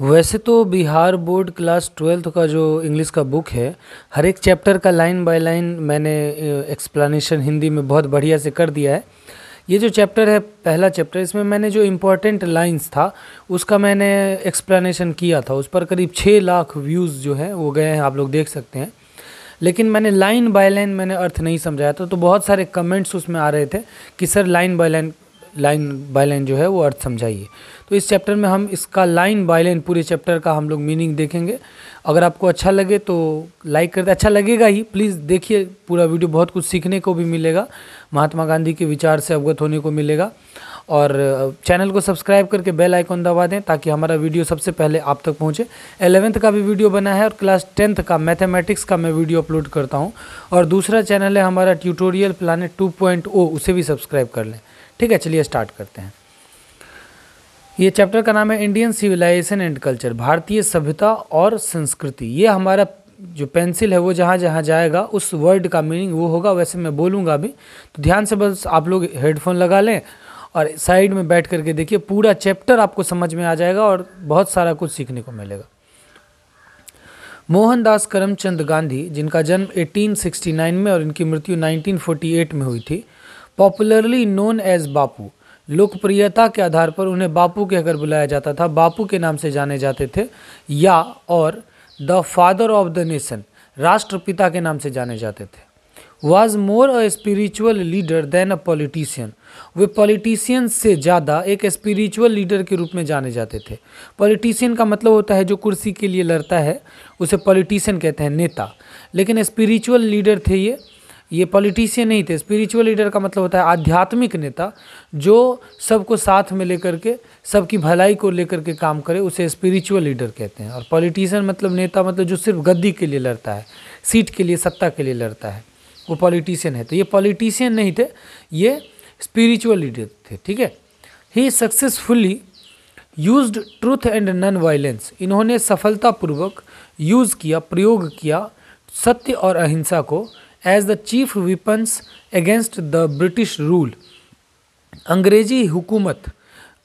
वैसे तो Bihar board class twelfth का जो इंग्लिश का बुक है हर एक चैप्टर का लाइन बाय लाइन मैंने एक्सप्लेनेशन हिंदी में बहुत बढ़िया से कर दिया है ये जो चैप्टर है पहला चैप्टर इसमें मैंने जो इम्पोर्टेंट लाइंस था उसका मैंने एक्सप्लेनेशन किया था उस पर करीब छः लाख व्यूज़ जो हैं वो गए हैं आप लोग देख सकते हैं लेकिन मैंने लाइन बाय लाइन मैंने अर्थ नहीं समझाया था तो बहुत सारे कमेंट्स उसमें आ रहे थे कि sir line by line line by line जो है वो अर्थ समझाइए तो इस चैप्टर में हम इसका लाइन बाय लाइन पूरे चैप्टर का हम लोग मीनिंग देखेंगे अगर आपको अच्छा लगे तो लाइक कर दे अच्छा लगेगा ही प्लीज़ देखिए पूरा वीडियो बहुत कुछ सीखने को भी मिलेगा महात्मा गांधी के विचार से अवगत होने को मिलेगा और चैनल को सब्सक्राइब करके बेल आइकॉन दबा दें ताकि हमारा वीडियो सबसे पहले आप तक पहुंचे एलेवेंथ का भी वीडियो बना है और क्लास टेंथ का मैथमेटिक्स का मैं वीडियो अपलोड करता हूं और दूसरा चैनल है हमारा ट्यूटोरियल प्लानट 2.0 उसे भी सब्सक्राइब कर लें ठीक है चलिए स्टार्ट करते हैं ये चैप्टर का नाम है इंडियन सिविलाइजेशन एंड कल्चर भारतीय सभ्यता और संस्कृति ये हमारा जो पेंसिल है वो जहाँ जहाँ जाएगा उस वर्ड का मीनिंग वो होगा वैसे मैं बोलूँगा अभी तो ध्यान से बस आप लोग हेडफोन लगा लें और साइड में बैठ करके देखिए पूरा चैप्टर आपको समझ में आ जाएगा और बहुत सारा कुछ सीखने को मिलेगा मोहनदास करमचंद गांधी जिनका जन्म 1869 में और इनकी मृत्यु 1948 में हुई थी पॉपुलरली नोन एज बापू लोकप्रियता के आधार पर उन्हें बापू कहकर बुलाया जाता था बापू के नाम से जाने जाते थे या और the father of the nation राष्ट्रपिता के नाम से जाने जाते थे was more a spiritual leader than a politician वे पॉलिटिशियन से ज़्यादा एक स्पिरिचुअल लीडर के रूप में जाने जाते थे पॉलिटिशियन का मतलब होता है जो कुर्सी के लिए लड़ता है उसे पॉलिटिशियन कहते हैं नेता लेकिन स्पिरिचुअल लीडर थे ये ये पॉलिटिशियन नहीं थे स्पिरिचुअल लीडर का मतलब होता है आध्यात्मिक नेता जो सबको साथ में लेकर के सबकी भलाई को लेकर के काम करे उसे स्पिरिचुअल लीडर कहते हैं और पॉलिटिशियन मतलब नेता मतलब जो सिर्फ गद्दी के लिए लड़ता है सीट के लिए सत्ता के लिए लड़ता है वो पॉलिटिशियन है तो ये पॉलिटिशियन नहीं थे ये स्पिरिचुअल लीडर थे ठीक है he successfully used truth and non violence इन्होंने सफलतापूर्वक यूज़ किया प्रयोग किया सत्य और अहिंसा को as the chief weapons against the British rule अंग्रेजी हुकूमत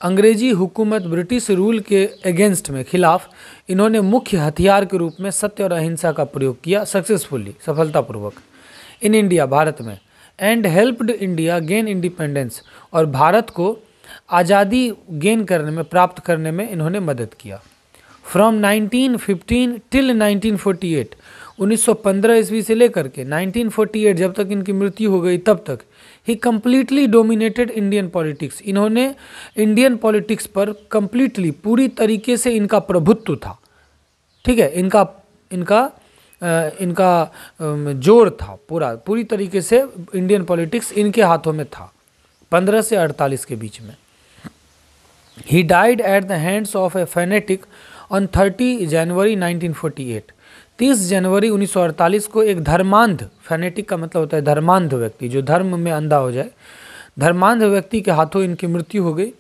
अंग्रेजी हुकूमत ब्रिटिश रूल के अगेंस्ट में खिलाफ इन्होंने मुख्य हथियार के रूप में सत्य और अहिंसा का प्रयोग किया सक्सेसफुली सफलतापूर्वक इन इंडिया भारत में and helped India gain independence और भारत को आज़ादी गेन करने में प्राप्त करने में इन्होंने मदद किया फ्रॉम 1915 टिल 1948 1915 ईस्वी से लेकर के 1948 जब तक इनकी मृत्यु हो गई तब तक he completely dominated Indian politics इन्होंने इंडियन पॉलिटिक्स पर कम्प्लीटली पूरी तरीके से इनका प्रभुत्व था ठीक है इनका इनका इनका जोर था पूरा पूरी तरीके से इंडियन पॉलिटिक्स इनके हाथों में था 15 से 48 के बीच में he died at the hands of a fanatic on 30 जनवरी 1948 30 जनवरी 1948 को एक धर्मांध फैनेटिक का मतलब होता है धर्मांध व्यक्ति जो धर्म में अंधा हो जाए धर्मांध व्यक्ति के हाथों इनकी मृत्यु हो गई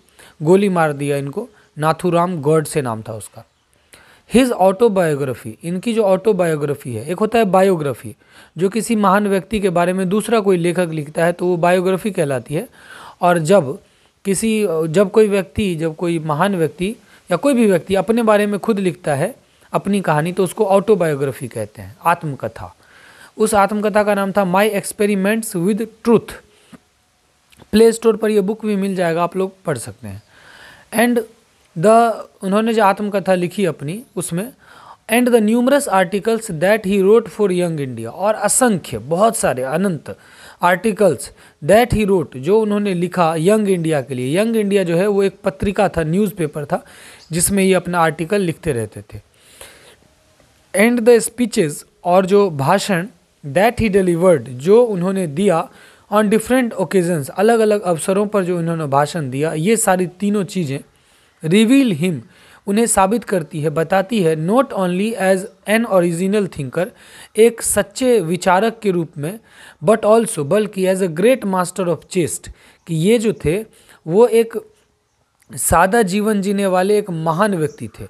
गोली मार दिया इनको नाथूराम गॉड से नाम था उसका हिज ऑटोबायोग्राफी इनकी जो ऑटोबायोग्राफी है एक होता है बायोग्राफी जो किसी महान व्यक्ति के बारे में दूसरा कोई लेखक लिखता है तो वो बायोग्राफी कहलाती है और जब किसी जब कोई व्यक्ति जब कोई महान व्यक्ति या कोई भी व्यक्ति अपने बारे में खुद लिखता है अपनी कहानी तो उसको ऑटोबायोग्राफी कहते हैं आत्मकथा उस आत्मकथा का नाम था my experiments with truth play store पर यह बुक भी मिल जाएगा आप लोग पढ़ सकते हैं एंड द उन्होंने जो आत्मकथा लिखी अपनी उसमें and the numerous articles that he wrote for young India और असंख्य बहुत सारे अनंत आर्टिकल्स दैट ही रोट जो उन्होंने लिखा यंग इंडिया के लिए यंग इंडिया जो है वो एक पत्रिका था न्यूज़पेपर था जिसमें ये अपना आर्टिकल लिखते रहते थे एंड द स्पीचेस और जो भाषण दैट ही डिलीवर्ड जो उन्होंने दिया ऑन डिफरेंट ओकेजन्स अलग अलग अवसरों पर जो उन्होंने भाषण दिया ये सारी तीनों चीज़ें रिवील हिम उन्हें साबित करती है बताती है not only as an original thinker एक सच्चे विचारक के रूप में बट ऑल्सो बल्कि as a great master of chaste कि ये जो थे वो एक सादा जीवन जीने वाले एक महान व्यक्ति थे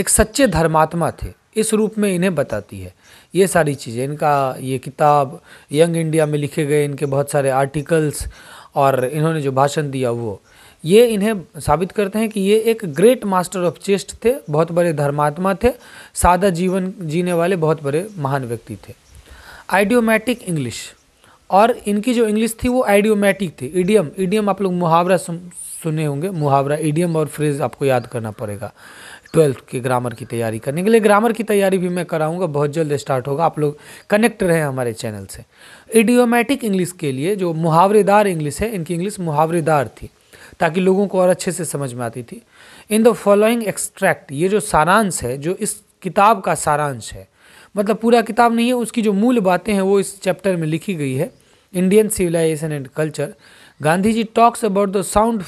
एक सच्चे धर्मात्मा थे इस रूप में इन्हें बताती है ये सारी चीज़ें इनका ये किताब यंग इंडिया में लिखे गए इनके बहुत सारे आर्टिकल्स और इन्होंने जो भाषण दिया वो ये इन्हें साबित करते हैं कि ये एक ग्रेट मास्टर ऑफ चेस्ट थे बहुत बड़े धर्मात्मा थे सादा जीवन जीने वाले बहुत बड़े महान व्यक्ति थे आइडियोमैटिक इंग्लिश और इनकी जो इंग्लिश थी वो आइडियोमैटिक थी ईडियम ईडियम आप लोग मुहावरा सुने होंगे मुहावरा ईडियम और फ्रेज आपको याद करना पड़ेगा ट्वेल्थ के ग्रामर की तैयारी करने के लिए ग्रामर की तैयारी भी मैं कराऊंगा बहुत जल्द स्टार्ट होगा आप लोग कनेक्ट रहे हमारे चैनल से इडियोमेटिक इंग्लिश के लिए जो मुहावरेदार इंग्लिश है इनकी इंग्लिश मुहावरेदार थी ताकि लोगों को और अच्छे से समझ में आती थी इन द फॉलोइंग एक्सट्रैक्ट ये जो सारांश है जो इस किताब का सारांश है मतलब पूरा किताब नहीं है उसकी जो मूल बातें हैं वो इस चैप्टर में लिखी गई है Indian civilisation and culture Gandhi ji talks about the sound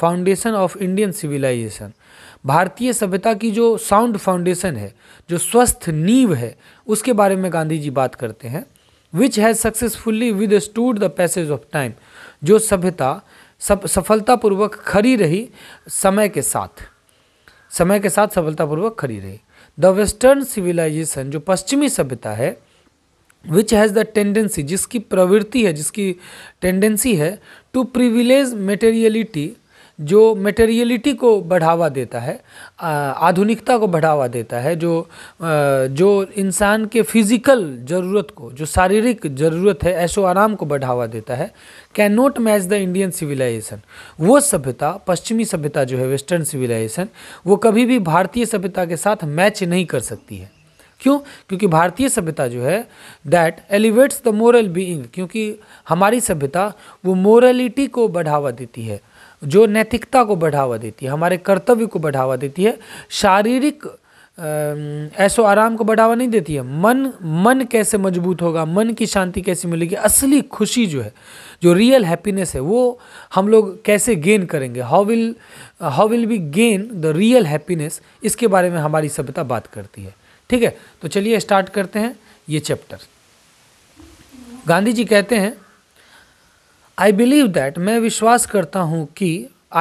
foundation of Indian civilisation भारतीय सभ्यता की जो साउंड फाउंडेशन है जो स्वस्थ नींव है उसके बारे में गांधी जी बात करते हैं which has successfully withstood the passage of time जो सभ्यता सब सफलतापूर्वक खड़ी रही समय के साथ समय के साथ सफलतापूर्वक खड़ी रही द वेस्टर्न सिविलाइजेशन जो पश्चिमी सभ्यता है विच हैज़ द टेंडेंसी जिसकी प्रवृत्ति है जिसकी टेंडेंसी है टू प्रिविलेज मेटेरियलिटी जो मटेरियलिटी को बढ़ावा देता है आधुनिकता को बढ़ावा देता है जो जो इंसान के फिज़िकल ज़रूरत को जो शारीरिक ज़रूरत है ऐशो आराम को बढ़ावा देता है can not match the Indian civilisation वो सभ्यता पश्चिमी सभ्यता जो है वेस्टर्न सिविलाइजेशन वो कभी भी भारतीय सभ्यता के साथ मैच नहीं कर सकती है क्यों क्योंकि भारतीय सभ्यता जो है that elevates the moral being क्योंकि हमारी सभ्यता वो मोरलिटी को बढ़ावा देती है जो नैतिकता को बढ़ावा देती है हमारे कर्तव्य को बढ़ावा देती है शारीरिक ऐसो आराम को बढ़ावा नहीं देती है मन मन कैसे मजबूत होगा मन की शांति कैसे मिलेगी असली खुशी जो है जो रियल हैप्पीनेस है वो हम लोग कैसे गेन करेंगे how will how will be gain the real happiness इसके बारे में हमारी सभ्यता बात करती है ठीक है तो चलिए स्टार्ट करते हैं ये चैप्टर गांधी जी कहते हैं आई बिलीव दैट मैं विश्वास करता हूँ कि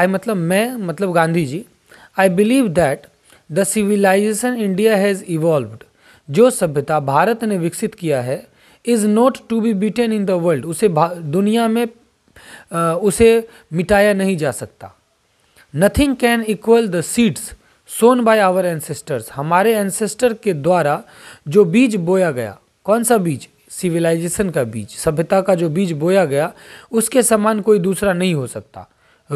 आई मतलब मैं मतलब Gandhi ji I believe that the civilisation India has evolved जो सभ्यता भारत ने विकसित किया है is not to be beaten in the world उसे दुनिया में आ, उसे मिटाया नहीं जा सकता nothing can equal the seeds sown by our ancestors हमारे एंसेस्टर के द्वारा जो बीज बोया गया कौन सा बीज सिविलाइजेशन का बीज सभ्यता का जो बीज बोया गया उसके समान कोई दूसरा नहीं हो सकता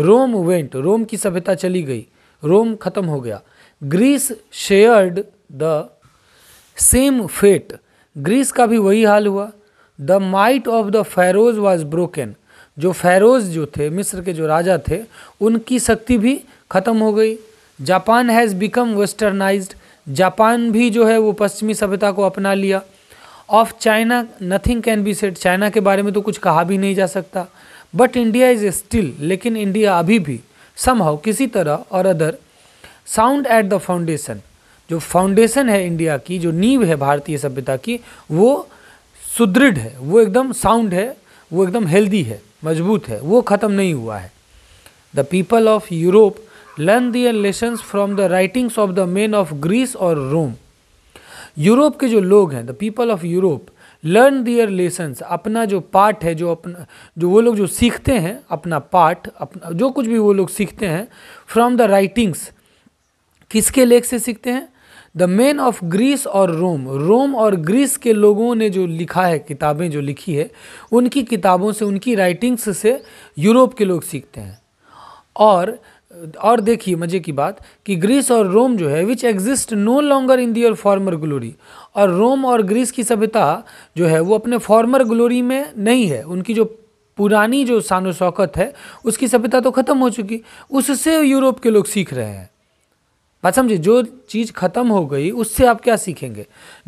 रोम वेंट रोम की सभ्यता चली गई रोम खत्म हो गया Greece shared the same fate Greece का भी वही हाल हुआ the might of the pharaohs was broken जो फैरोज जो थे मिस्र के जो राजा थे उनकी शक्ति भी खत्म हो गई Japan has become westernised Japan भी जो है वो पश्चिमी सभ्यता को अपना लिया of China nothing can be said China के बारे में तो कुछ कहा भी नहीं जा सकता बट इंडिया इज स्टिल लेकिन इंडिया अभी भी समहाउ किसी तरह और other sound at the foundation जो फाउंडेशन है इंडिया की जो नींव है भारतीय सभ्यता की वो सुदृढ़ है वो एकदम साउंड है वो एकदम हेल्दी है मजबूत है वो ख़त्म नहीं हुआ है the people of Europe learn their lessons from the writings of the men of Greece और रोम यूरोप के जो लोग हैं the people of Europe learn their lessons अपना जो पाठ है जो अपना जो वो लोग जो सीखते हैं अपना पाठ अपना जो कुछ भी वो लोग सीखते हैं फ्रॉम द राइटिंग्स किसके लेख से सीखते हैं द मैन ऑफ ग्रीस और रोम रोम और ग्रीस के लोगों ने जो लिखा है किताबें जो लिखी है उनकी किताबों से उनकी राइटिंग्स से यूरोप के लोग सीखते हैं और और देखिए मजे की बात कि ग्रीस और रोम जो है which exist no longer in their former glory और रोम और ग्रीस की सभ्यता जो है वो अपने फॉर्मर ग्लोरी में नहीं है उनकी जो पुरानी जो शान शौकत है उसकी सभ्यता तो ख़त्म हो चुकी उससे यूरोप के लोग सीख रहे हैं बात समझे जो चीज़ ख़त्म हो गई उससे आप क्या सीखेंगे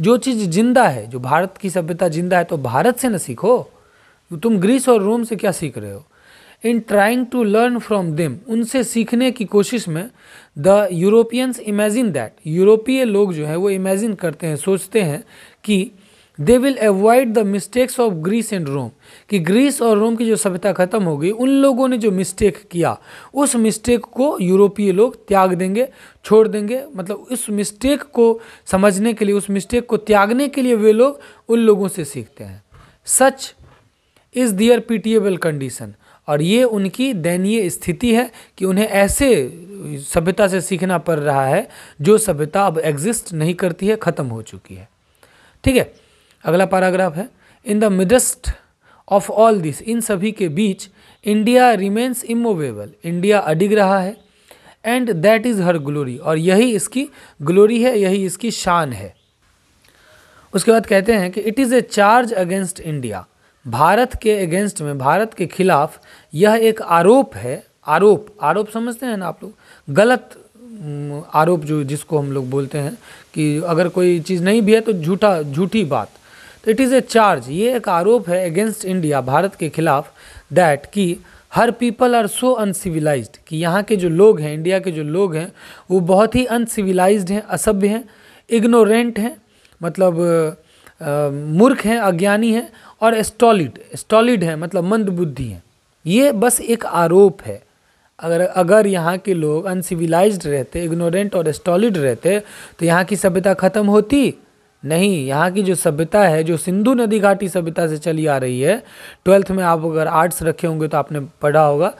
जो चीज़ जिंदा है जो भारत की सभ्यता जिंदा है तो भारत से ना सीखो तुम ग्रीस और रोम से क्या सीख रहे हो in trying to learn from them उनसे सीखने की कोशिश में द यूरोपियंस इमेजिन दैट यूरोपीय लोग जो है वो इमेजिन करते हैं सोचते हैं कि they will avoid the mistakes of Greece and Rome कि ग्रीस और रोम की जो सभ्यता खत्म हो गई उन लोगों ने जो मिस्टेक किया उस मिस्टेक को यूरोपीय लोग त्याग देंगे छोड़ देंगे मतलब उस मिस्टेक को समझने के लिए उस मिस्टेक को त्यागने के लिए वे लोग उन लोगों से सीखते हैं such is their pitiable condition और ये उनकी दयनीय स्थिति है कि उन्हें ऐसे सभ्यता से सीखना पड़ रहा है जो सभ्यता अब एग्जिस्ट नहीं करती है ख़त्म हो चुकी है ठीक है अगला पैराग्राफ है in the midst of all this इन सभी के बीच इंडिया रिमेन्स इमोवेबल इंडिया अडिग रहा है and that is her glory और यही इसकी ग्लोरी है यही इसकी शान है उसके बाद कहते हैं कि it is a charge against India Bharat के अगेंस्ट में भारत के खिलाफ यह एक आरोप है आरोप आरोप समझते हैं ना आप लोग गलत आरोप जो जिसको हम लोग बोलते हैं कि अगर कोई चीज़ नहीं भी है तो झूठा झूठी बात तो इट इज़ ए चार्ज ये एक आरोप है अगेंस्ट इंडिया भारत के खिलाफ दैट कि her people are so uncivilised कि यहाँ के जो लोग हैं इंडिया के जो लोग हैं वो बहुत ही अनसिविलाइज हैं असभ्य हैं इग्नोरेंट हैं मतलब मूर्ख हैं अज्ञानी हैं और स्टॉलिड स्टॉलिड हैं मतलब मंदबुद्धि हैं ये बस एक आरोप है अगर अगर यहाँ के लोग अनसिविलाइज्ड रहते इग्नोरेंट और स्टॉलिड रहते तो यहाँ की सभ्यता ख़त्म होती नहीं यहाँ की जो सभ्यता है जो सिंधु नदी घाटी सभ्यता से चली आ रही है ट्वेल्थ में आप अगर आर्ट्स रखे होंगे तो आपने पढ़ा होगा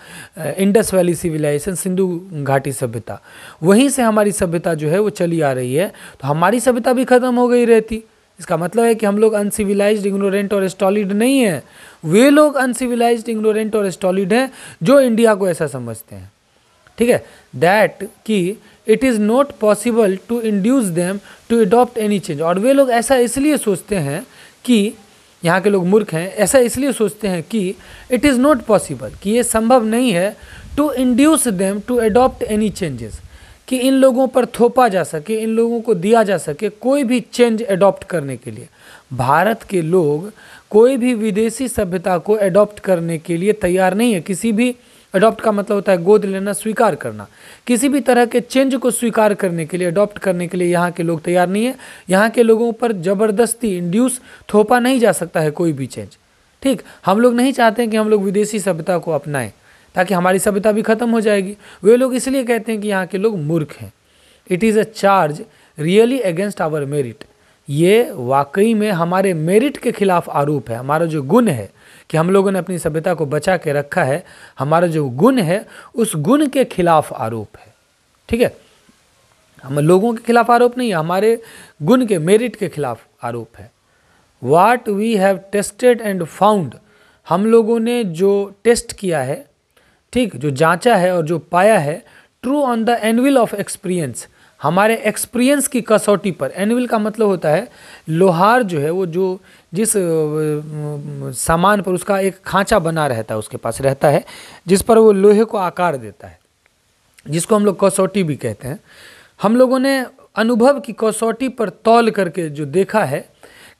इंडस वैली सिविलाइजेशन सिंधु घाटी सभ्यता वहीं से हमारी सभ्यता जो है वो चली आ रही है तो हमारी सभ्यता भी ख़त्म हो गई रहती इसका मतलब है कि हम लोग अनसिविलाइज इग्नोरेंट और स्टॉलिड नहीं है वे लोग अनसिविलाइज इग्नोरेंट और स्टॉलिड हैं जो इंडिया को ऐसा समझते हैं ठीक है दैट कि it is not possible to induce them to adopt any change और वे लोग ऐसा इसलिए सोचते हैं कि यहाँ के लोग मूर्ख हैं ऐसा इसलिए सोचते हैं कि इट इज़ नॉट पॉसिबल कि ये संभव नहीं है to induce them to adopt any changes कि इन लोगों पर थोपा जा सके इन लोगों को दिया जा सके कोई भी चेंज एडॉप्ट करने के लिए भारत के लोग कोई भी विदेशी सभ्यता को एडॉप्ट करने के लिए तैयार नहीं है किसी भी अडॉप्ट का मतलब होता है गोद लेना स्वीकार करना किसी भी तरह के चेंज को स्वीकार करने के लिए अडॉप्ट करने के लिए यहाँ के लोग तैयार नहीं है यहाँ के लोगों पर ज़बरदस्ती इंड्यूस थोपा नहीं जा सकता है कोई भी चेंज ठीक हम लोग नहीं चाहते हैं कि हम लोग विदेशी सभ्यता को अपनाएं ताकि हमारी सभ्यता भी ख़त्म हो जाएगी वे लोग इसलिए कहते हैं कि यहाँ के लोग मूर्ख हैं it is a charge really against our merit ये वाकई में हमारे मेरिट के खिलाफ आरोप है हमारा जो गुण है कि हम लोगों ने अपनी सभ्यता को बचा के रखा है हमारा जो गुण है उस गुण के खिलाफ आरोप है ठीक है हम लोगों के खिलाफ आरोप नहीं है हमारे गुण के मेरिट के खिलाफ आरोप है what we have tested and found हम लोगों ने जो टेस्ट किया है ठीक जो जांचा है और जो पाया है true on the anvil of experience हमारे एक्सपीरियंस की कसौटी पर एनविल का मतलब होता है लोहार जो है वो जो जिस सामान पर उसका एक खांचा बना रहता है उसके पास रहता है जिस पर वो लोहे को आकार देता है जिसको हम लोग कसौटी भी कहते हैं हम लोगों ने अनुभव की कसौटी पर तौल करके जो देखा है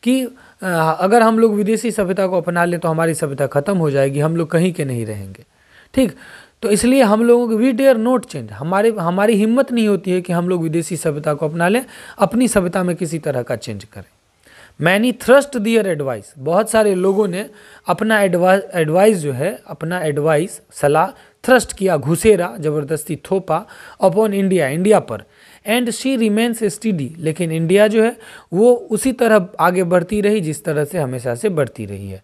कि अगर हम लोग विदेशी सभ्यता को अपना लें तो हमारी सभ्यता खत्म हो जाएगी हम लोग कहीं के नहीं रहेंगे ठीक तो इसलिए हम लोगों की वी डेयर नोट चेंज हमारे हमारी हिम्मत नहीं होती है कि हम लोग विदेशी सभ्यता को अपना लें अपनी सभ्यता में किसी तरह का चेंज करें मैनी थ्रस्ट दियर एडवाइस बहुत सारे लोगों ने अपना एडवाइस जो है अपना एडवाइस सलाह थ्रस्ट किया घुसेरा जबरदस्ती थोपा अपॉन इंडिया इंडिया पर एंड शी रिमेन्स स्टडी लेकिन इंडिया जो है वो उसी तरह आगे बढ़ती रही जिस तरह से हमेशा से बढ़ती रही है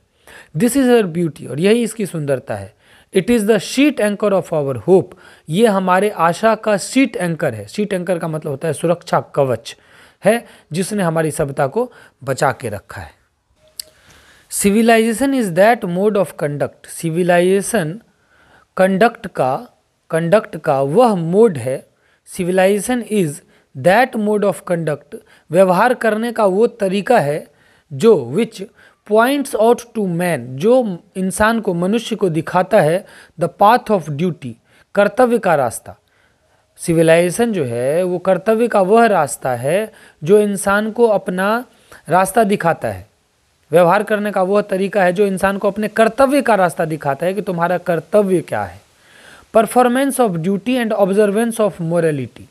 दिस इज़ हर ब्यूटी और यही इसकी सुंदरता है it is the sheet anchor of our hope ये हमारे आशा का सीट एंकर है सीट एंकर का मतलब होता है सुरक्षा कवच है जिसने हमारी सभ्यता को बचा के रखा है civilization is that mode of conduct civilization conduct का कंडक्ट का वह मोड है civilization is that mode of conduct व्यवहार करने का वो तरीका है जो which points out to man जो इंसान को मनुष्य को दिखाता है द पाथ ऑफ ड्यूटी कर्तव्य का रास्ता सिविलाइजेशन जो है वो कर्तव्य का वह रास्ता है जो इंसान को अपना रास्ता दिखाता है व्यवहार करने का वह तरीका है जो इंसान को अपने कर्तव्य का रास्ता दिखाता है कि तुम्हारा कर्तव्य क्या है performance of duty and observance of morality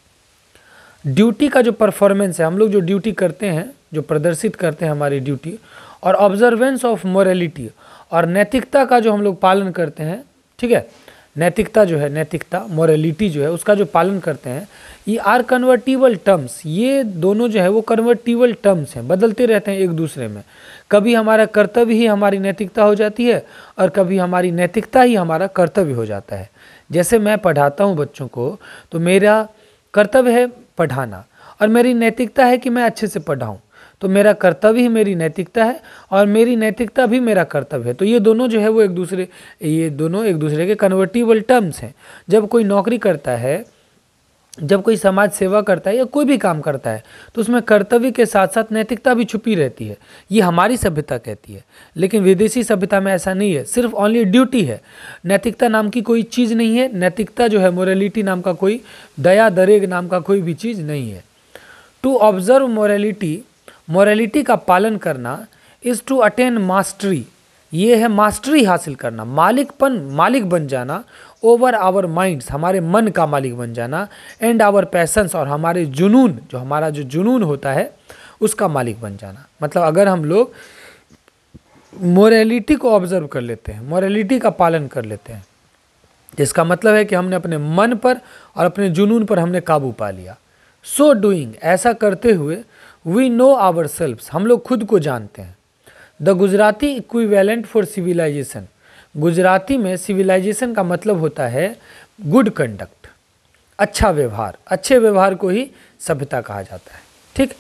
duty का जो परफॉर्मेंस है हम लोग जो ड्यूटी करते हैं जो प्रदर्शित करते हैं हमारी ड्यूटी और ऑब्जर्वेंस ऑफ मोरलिटी और नैतिकता का जो हम लोग पालन करते हैं ठीक है नैतिकता जो है नैतिकता मोरलिटी जो है उसका जो पालन करते हैं ये आर कन्वर्टिबल टर्म्स ये दोनों जो है वो कन्वर्टिबल टर्म्स हैं बदलते रहते हैं एक दूसरे में कभी हमारा कर्तव्य ही हमारी नैतिकता हो जाती है और कभी हमारी नैतिकता ही हमारा कर्तव्य हो जाता है जैसे मैं पढ़ाता हूँ बच्चों को तो मेरा कर्तव्य है पढ़ाना और मेरी नैतिकता है कि मैं अच्छे से पढ़ाऊँ तो मेरा कर्तव्य ही मेरी नैतिकता है और मेरी नैतिकता भी मेरा कर्तव्य है तो ये दोनों जो है वो एक दूसरे ये दोनों एक दूसरे के कन्वर्टिबल टर्म्स हैं जब कोई नौकरी करता है जब कोई समाज सेवा करता है या कोई भी काम करता है तो उसमें कर्तव्य के साथ साथ नैतिकता भी छुपी रहती है ये हमारी सभ्यता कहती है लेकिन विदेशी सभ्यता में ऐसा नहीं है सिर्फ ओनली ड्यूटी है नैतिकता नाम की कोई चीज़ नहीं है नैतिकता जो है मोरलिटी नाम का कोई दया दरेग नाम का कोई भी चीज़ नहीं है टू ऑब्जर्व मोरलिटी मॉरेलिटी का पालन करना इज़ टू अटेन मास्टरी ये है मास्टरी हासिल करना मालिकपन मालिक बन जाना ओवर आवर माइंड्स हमारे मन का मालिक बन जाना एंड आवर पैसन्स और हमारे जुनून जो हमारा जो जुनून होता है उसका मालिक बन जाना मतलब अगर हम लोग मोरेलिटी को ऑब्जर्व कर लेते हैं मोरेलिटी का पालन कर लेते हैं जिसका मतलब है कि हमने अपने मन पर और अपने जुनून पर हमने काबू पा लिया सो so डूइंग ऐसा करते हुए वी नो आवर सेल्फ हम लोग खुद को जानते हैं the Gujarati equivalent for civilization Gujarati में सिविलाइजेशन का मतलब होता है गुड कंडक्ट अच्छा व्यवहार अच्छे व्यवहार को ही सभ्यता कहा जाता है ठीक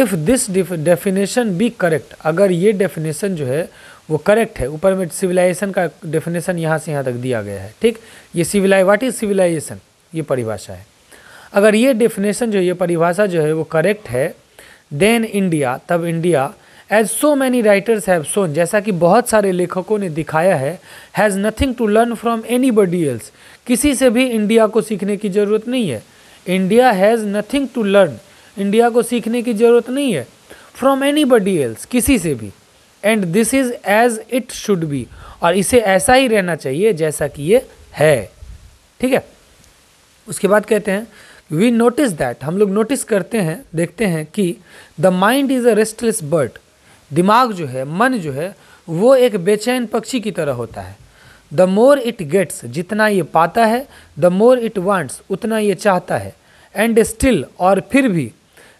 if this definition be correct अगर ये डेफिनेशन जो है वो करेक्ट है ऊपर में सिविलाइजेशन का डेफिनेशन यहाँ से यहाँ तक दिया गया है ठीक ये सिविलाई वाट इज सिविलाइजेशन ये परिभाषा है अगर ये डेफिनेशन जो है ये परिभाषा जो है वो करेक्ट है देन इंडिया तब India as so many writers have shown जैसा कि बहुत सारे लेखकों ने दिखाया है has nothing to learn from anybody else किसी से भी इंडिया को सीखने की ज़रूरत नहीं है India has nothing to learn India को सीखने की ज़रूरत नहीं है फ्रॉम एनी बडी एल्स किसी से भी and this is as it should be और इसे ऐसा ही रहना चाहिए जैसा कि ये है ठीक है उसके बाद कहते हैं वी नोटिस दैट हम लोग नोटिस करते हैं देखते हैं कि the mind is a restless bird दिमाग जो है मन जो है वो एक बेचैन पक्षी की तरह होता है द मोर इट गेट्स जितना ये पाता है द मोर इट वांट्स उतना ये चाहता है एंड स्टिल और फिर भी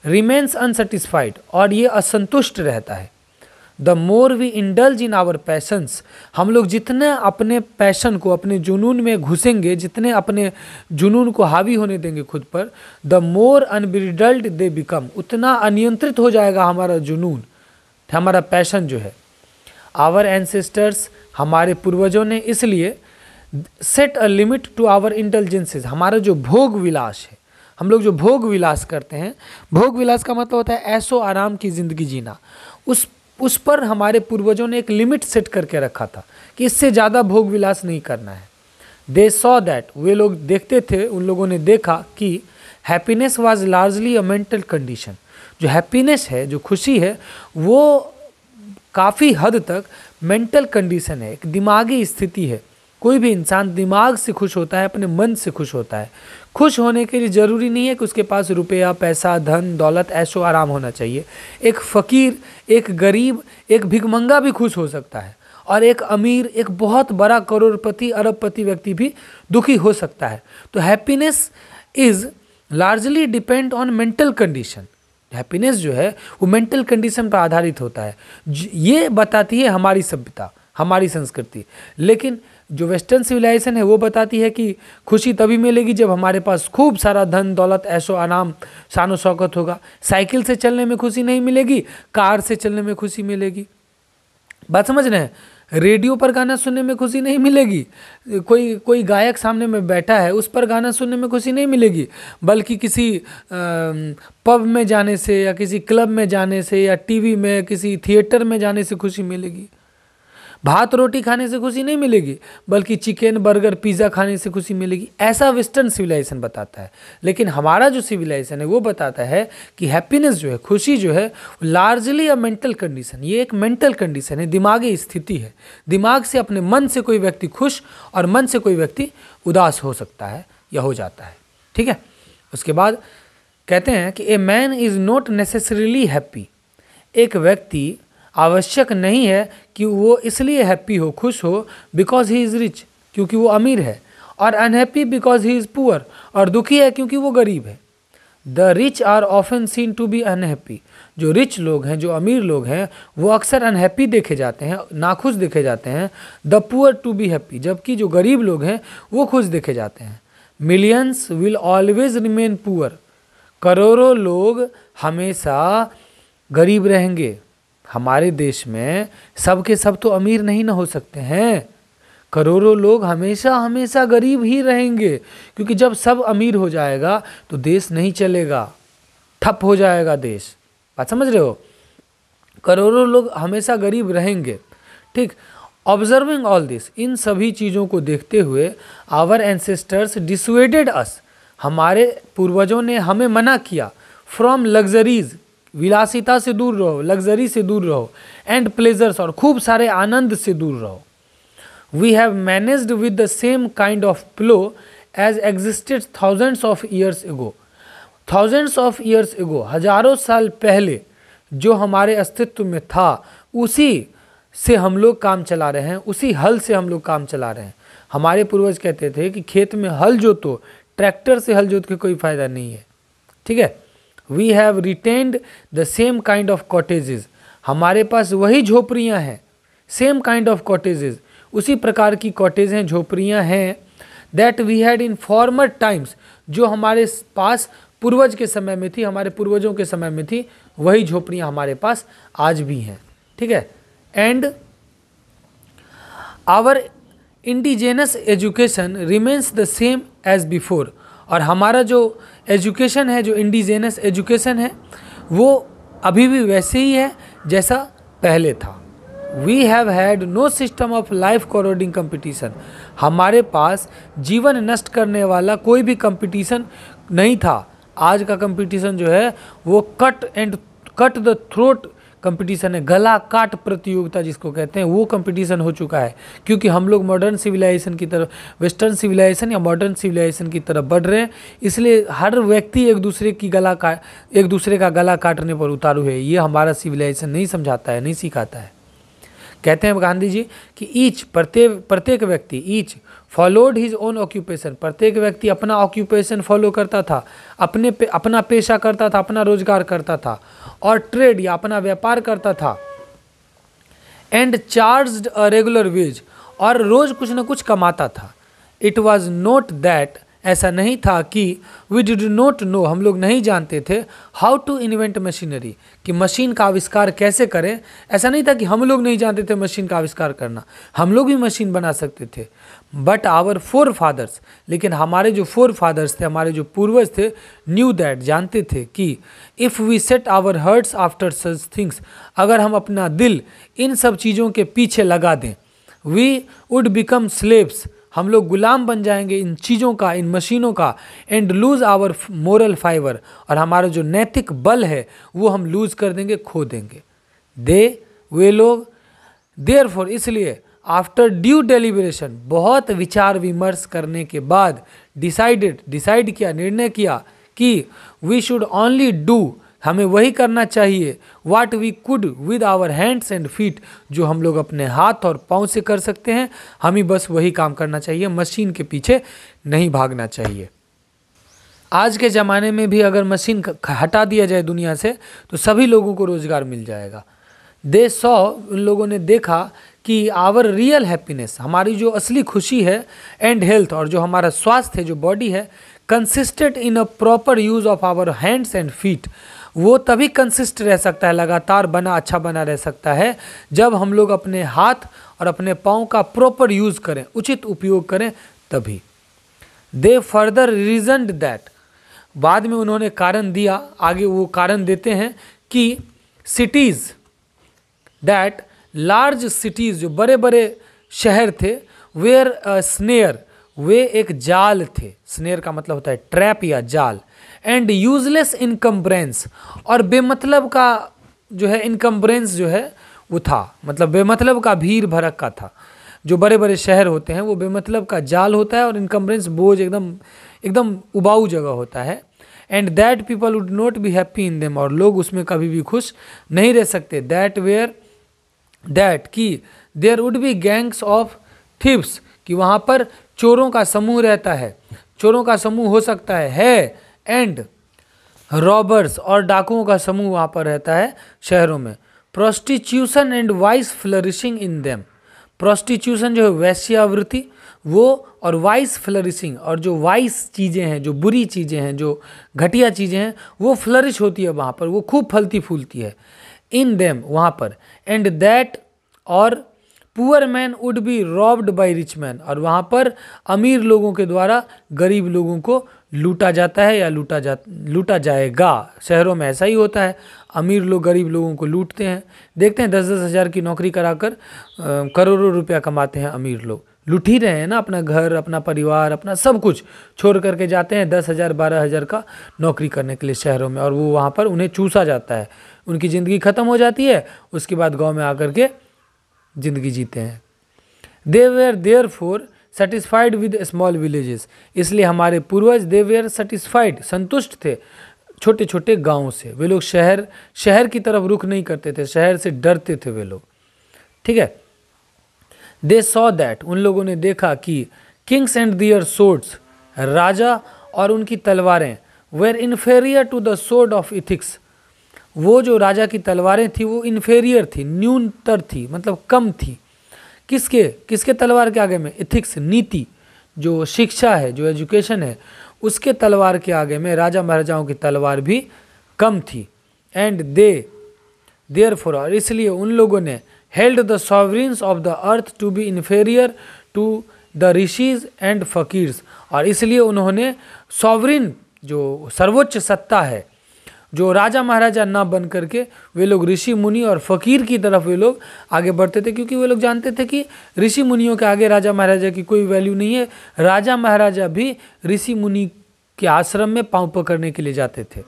रिमेन्स अनसेटिस्फाइड और ये असंतुष्ट रहता है the more we indulge in our passions हम लोग जितने अपने पैशन को अपने जुनून में घुसेंगे जितने अपने जुनून को हावी होने देंगे खुद पर the more unbridled they become उतना अनियंत्रित हो जाएगा हमारा जुनून हमारा पैशन जो है आवर एनसेस्टर्स हमारे पूर्वजों ने इसलिए set a limit to our intelligences हमारा जो भोग विलास है हम लोग जो भोग विलास करते हैं भोग विलास का मतलब होता है ऐसो आराम की ज़िंदगी जीना उस उस पर हमारे पूर्वजों ने एक लिमिट सेट करके रखा था कि इससे ज़्यादा भोग विलास नहीं करना है दे सॉ दैट वे लोग देखते थे उन लोगों ने देखा कि happiness was largely a mental condition जो हैप्पीनेस है जो खुशी है वो काफ़ी हद तक मेंटल कंडीशन है एक दिमागी स्थिति है कोई भी इंसान दिमाग से खुश होता है अपने मन से खुश होता है खुश होने के लिए ज़रूरी नहीं है कि उसके पास रुपया पैसा धन दौलत ऐशो आराम होना चाहिए एक फ़कीर एक गरीब एक भिकमंगा भी खुश हो सकता है और एक अमीर एक बहुत बड़ा करोड़पति अरबपति व्यक्ति भी दुखी हो सकता है तो happiness is largely depend on mental condition happiness जो है वो मेंटल कंडीशन पर आधारित होता है ये बताती है हमारी सभ्यता हमारी संस्कृति लेकिन जो वेस्टर्न सिविलाइजेशन है वो बताती है कि खुशी तभी मिलेगी जब हमारे पास खूब सारा धन दौलत ऐसो आराम शानो शौकत होगा साइकिल से चलने में खुशी नहीं मिलेगी कार से चलने में खुशी मिलेगी बात समझ रहे हैं रेडियो पर गाना सुनने में खुशी नहीं मिलेगी कोई कोई गायक सामने में बैठा है उस पर गाना सुनने में खुशी नहीं मिलेगी बल्कि किसी पब में जाने से या किसी क्लब में जाने से या टीवी में किसी थिएटर में जाने से खुशी मिलेगी भात रोटी खाने से खुशी नहीं मिलेगी बल्कि चिकन बर्गर पिज़्ज़ा खाने से खुशी मिलेगी ऐसा वेस्टर्न सिविलाइजेशन बताता है लेकिन हमारा जो सिविलाइजेशन है वो बताता है कि हैप्पीनेस जो है खुशी जो है लार्जली अ मेंटल कंडीशन ये एक मेंटल कंडीशन है दिमागी स्थिति है दिमाग से अपने मन से कोई व्यक्ति खुश और मन से कोई व्यक्ति उदास हो सकता है या हो जाता है ठीक है उसके बाद कहते हैं कि a man is not necessarily happy एक व्यक्ति आवश्यक नहीं है कि वो इसलिए हैप्पी हो खुश हो बिकॉज ही इज़ रिच क्योंकि वो अमीर है और unhappy because he is poor और दुखी है क्योंकि वो गरीब है the rich are often seen to be unhappy जो रिच लोग हैं जो अमीर लोग हैं वो अक्सर अनहैप्पी देखे जाते हैं नाखुश देखे जाते हैं the poor to be happy जबकि जो गरीब लोग हैं वो खुश देखे जाते हैं millions will always remain poor करोड़ों लोग हमेशा गरीब रहेंगे हमारे देश में सब के सब तो अमीर नहीं ना हो सकते हैं करोड़ों लोग हमेशा हमेशा गरीब ही रहेंगे क्योंकि जब सब अमीर हो जाएगा तो देश नहीं चलेगा ठप हो जाएगा देश बात समझ रहे हो करोड़ों लोग हमेशा गरीब रहेंगे ठीक ऑब्जर्विंग ऑल दिस इन सभी चीज़ों को देखते हुए आवर एंसेस्टर्स डिसुएडेड अस हमारे पूर्वजों ने हमें मना किया फ्रॉम लग्जरीज विलासिता से दूर रहो लग्जरी से दूर रहो एंड प्लेजर्स और खूब सारे आनंद से दूर रहो we have managed with the same kind of plough as existed thousands of years ago thousands of years ago हजारों साल पहले जो हमारे अस्तित्व में था उसी से हम लोग काम चला रहे हैं उसी हल से हम लोग काम चला रहे हैं हमारे पूर्वज कहते थे कि खेत में हल जोतो ट्रैक्टर से हल जोत के कोई फ़ायदा नहीं है ठीक है we have retained the same kind of cottages हमारे पास वही झोपड़ियाँ हैं सेम काइंड ऑफ कॉटेजेज उसी प्रकार की कॉटेज हैं झोपड़ियाँ हैं that we had in former times जो हमारे पास पूर्वज के समय में थी हमारे पूर्वजों के समय में थी वही झोपड़ियाँ हमारे पास आज भी हैं ठीक है and our indigenous education remains the same as before और हमारा जो एजुकेशन है जो इंडिजेनस एजुकेशन है वो अभी भी वैसे ही है जैसा पहले था we have had no system of life corroding competition हमारे पास जीवन नष्ट करने वाला कोई भी कंपटीशन नहीं था आज का कंपटीशन जो है वो cut and cut the throat competition है गला काट प्रतियोगिता जिसको कहते हैं वो कंपटीशन हो चुका है क्योंकि हम लोग मॉडर्न सिविलाइजेशन की तरफ वेस्टर्न सिविलाइजेशन या मॉडर्न सिविलाइजेशन की तरफ बढ़ रहे हैं इसलिए हर व्यक्ति एक दूसरे की गला का एक दूसरे का गला काटने पर उतारू है ये हमारा सिविलाइजेशन नहीं समझाता है नहीं सिखाता है कहते हैं गांधी जी कि ईच प्रत्येक प्रत्येक व्यक्ति each followed his own occupation प्रत्येक व्यक्ति अपना ऑक्यूपेशन फॉलो करता था अपने पे, अपना पेशा करता था अपना रोजगार करता था और ट्रेड या अपना व्यापार करता था एंड चार्ज रेगुलर वेज और रोज़ कुछ ना कुछ कमाता था इट वॉज नोट दैट ऐसा नहीं था कि वी डिड नॉट नो हम लोग नहीं जानते थे हाउ टू इन्वेंट मशीनरी कि मशीन का आविष्कार कैसे करें ऐसा नहीं था कि हम लोग नहीं जानते थे मशीन का आविष्कार करना हम लोग भी मशीन बना सकते थे बट आवर फोर फादर्स लेकिन हमारे जो फोर फादर्स थे हमारे जो पूर्वज थे न्यू दैट जानते थे कि if we set our hearts after such things अगर हम अपना दिल इन सब चीज़ों के पीछे लगा दें वी वुड बिकम स्लेब्स हम लोग गुलाम बन जाएंगे इन चीज़ों का इन मशीनों का and lose our moral fibre और हमारा जो नैतिक बल है वो हम लूज़ कर देंगे खो देंगे दे वे लोग देयर फॉर इसलिए आफ्टर ड्यू डेलीबरेशन बहुत विचार विमर्श करने के बाद डिसाइडेड डिसाइड किया निर्णय किया कि वी शुड ओनली डू हमें वही करना चाहिए what we could with our hands and feet जो हम लोग अपने हाथ और पाँव से कर सकते हैं हमें बस वही काम करना चाहिए मशीन के पीछे नहीं भागना चाहिए आज के ज़माने में भी अगर मशीन हटा दिया जाए दुनिया से तो सभी लोगों को रोज़गार मिल जाएगा दे सौ उन लोगों ने देखा कि आवर रियल हैप्पीनेस हमारी जो असली खुशी है एंड हेल्थ और जो हमारा स्वास्थ्य है जो बॉडी है consistent in a proper use of our hands and feet वो तभी कंसिस्ट रह सकता है लगातार बना अच्छा बना रह सकता है जब हम लोग अपने हाथ और अपने पाँव का प्रॉपर यूज़ करें उचित उपयोग करें तभी दे फर्दर रीजनड दैट बाद में उन्होंने कारण दिया आगे वो कारण देते हैं कि सिटीज़ दैट लार्ज सिटीज़ जो बड़े बड़े शहर थे वेयर स्नेयर uh, वे एक जाल थे स्नेयर का मतलब होता है ट्रैप या जाल एंड यूजलेस इनकम्ब्रेंस और बेमतलब का जो है इनकम्ब्रेंस जो है वो था मतलब बेमतलब का भीड़ भड़क का था जो बड़े बड़े शहर होते हैं वो बेमतलब का जाल होता है और इनकम्ब्रेंस बोझ एकदम एकदम उबाऊ जगह होता है and that people would not be happy in them और लोग उसमें कभी भी खुश नहीं रह सकते दैट वेयर दैट कि there would be gangs of thieves कि वहाँ पर चोरों का समूह रहता है चोरों का समूह हो सकता है है एंड रॉबर्स और डाकुओं का समूह वहाँ पर रहता है शहरों में prostitution and vice flourishing in them prostitution जो है वैश्यावृत्ति वो और वाइस फ्लरिशिंग और जो वाइस चीज़ें हैं जो बुरी चीज़ें हैं जो घटिया चीज़ें हैं वो फ्लरिश होती है वहाँ पर वो खूब फलती फूलती है इन देम वहाँ पर एंड दैट और poor man would be robbed by rich man और वहाँ पर अमीर लोगों के द्वारा गरीब लोगों को लूटा जाता है या लूटा जा लूटा जाएगा शहरों में ऐसा ही होता है अमीर लोग गरीब लोगों को लूटते हैं देखते हैं दस दस हज़ार की नौकरी कराकर करोड़ों रुपया कमाते हैं अमीर लोग लुट ही रहे हैं ना अपना घर अपना परिवार अपना सब कुछ छोड़ करके जाते हैं दस हज़ार बारह हज़ार का नौकरी करने के लिए शहरों में और वो वहाँ पर उन्हें चूसा जाता है उनकी ज़िंदगी ख़त्म हो जाती है उसके बाद गाँव में आकर के ज़िंदगी जीते हैं they were therefore satisfied with small villages इसलिए हमारे पूर्वज दे वेयर सेटिस्फाइड संतुष्ट थे छोटे छोटे गाँव से वे लोग शहर शहर की तरफ रुख नहीं करते थे शहर से डरते थे वे लोग ठीक है दे सॉ दैट उन लोगों ने देखा कि किंग्स एंड दियर सोड्स राजा और उनकी तलवारें were inferior to the sword of ethics वो जो राजा की तलवारें थी वो इन्फेरियर थी न्यूनतर थी मतलब कम थी किसके किसके तलवार के आगे में इथिक्स नीति जो शिक्षा है जो एजुकेशन है उसके तलवार के आगे में राजा महाराजाओं की तलवार भी कम थी एंड दे देयर फॉर और इसलिए उन लोगों ने held the sovereigns of the earth to be inferior to the rishis and फ़कीर्स और इसलिए उन्होंने सॉवरिन जो सर्वोच्च सत्ता है जो राजा महाराजा ना बन करके वे लोग ऋषि मुनि और फ़कीर की तरफ वे लोग आगे बढ़ते थे क्योंकि वे लोग जानते थे कि ऋषि मुनियों के आगे राजा महाराजा की कोई वैल्यू नहीं है राजा महाराजा भी ऋषि मुनि के आश्रम में पाँव पकड़ने के लिए जाते थे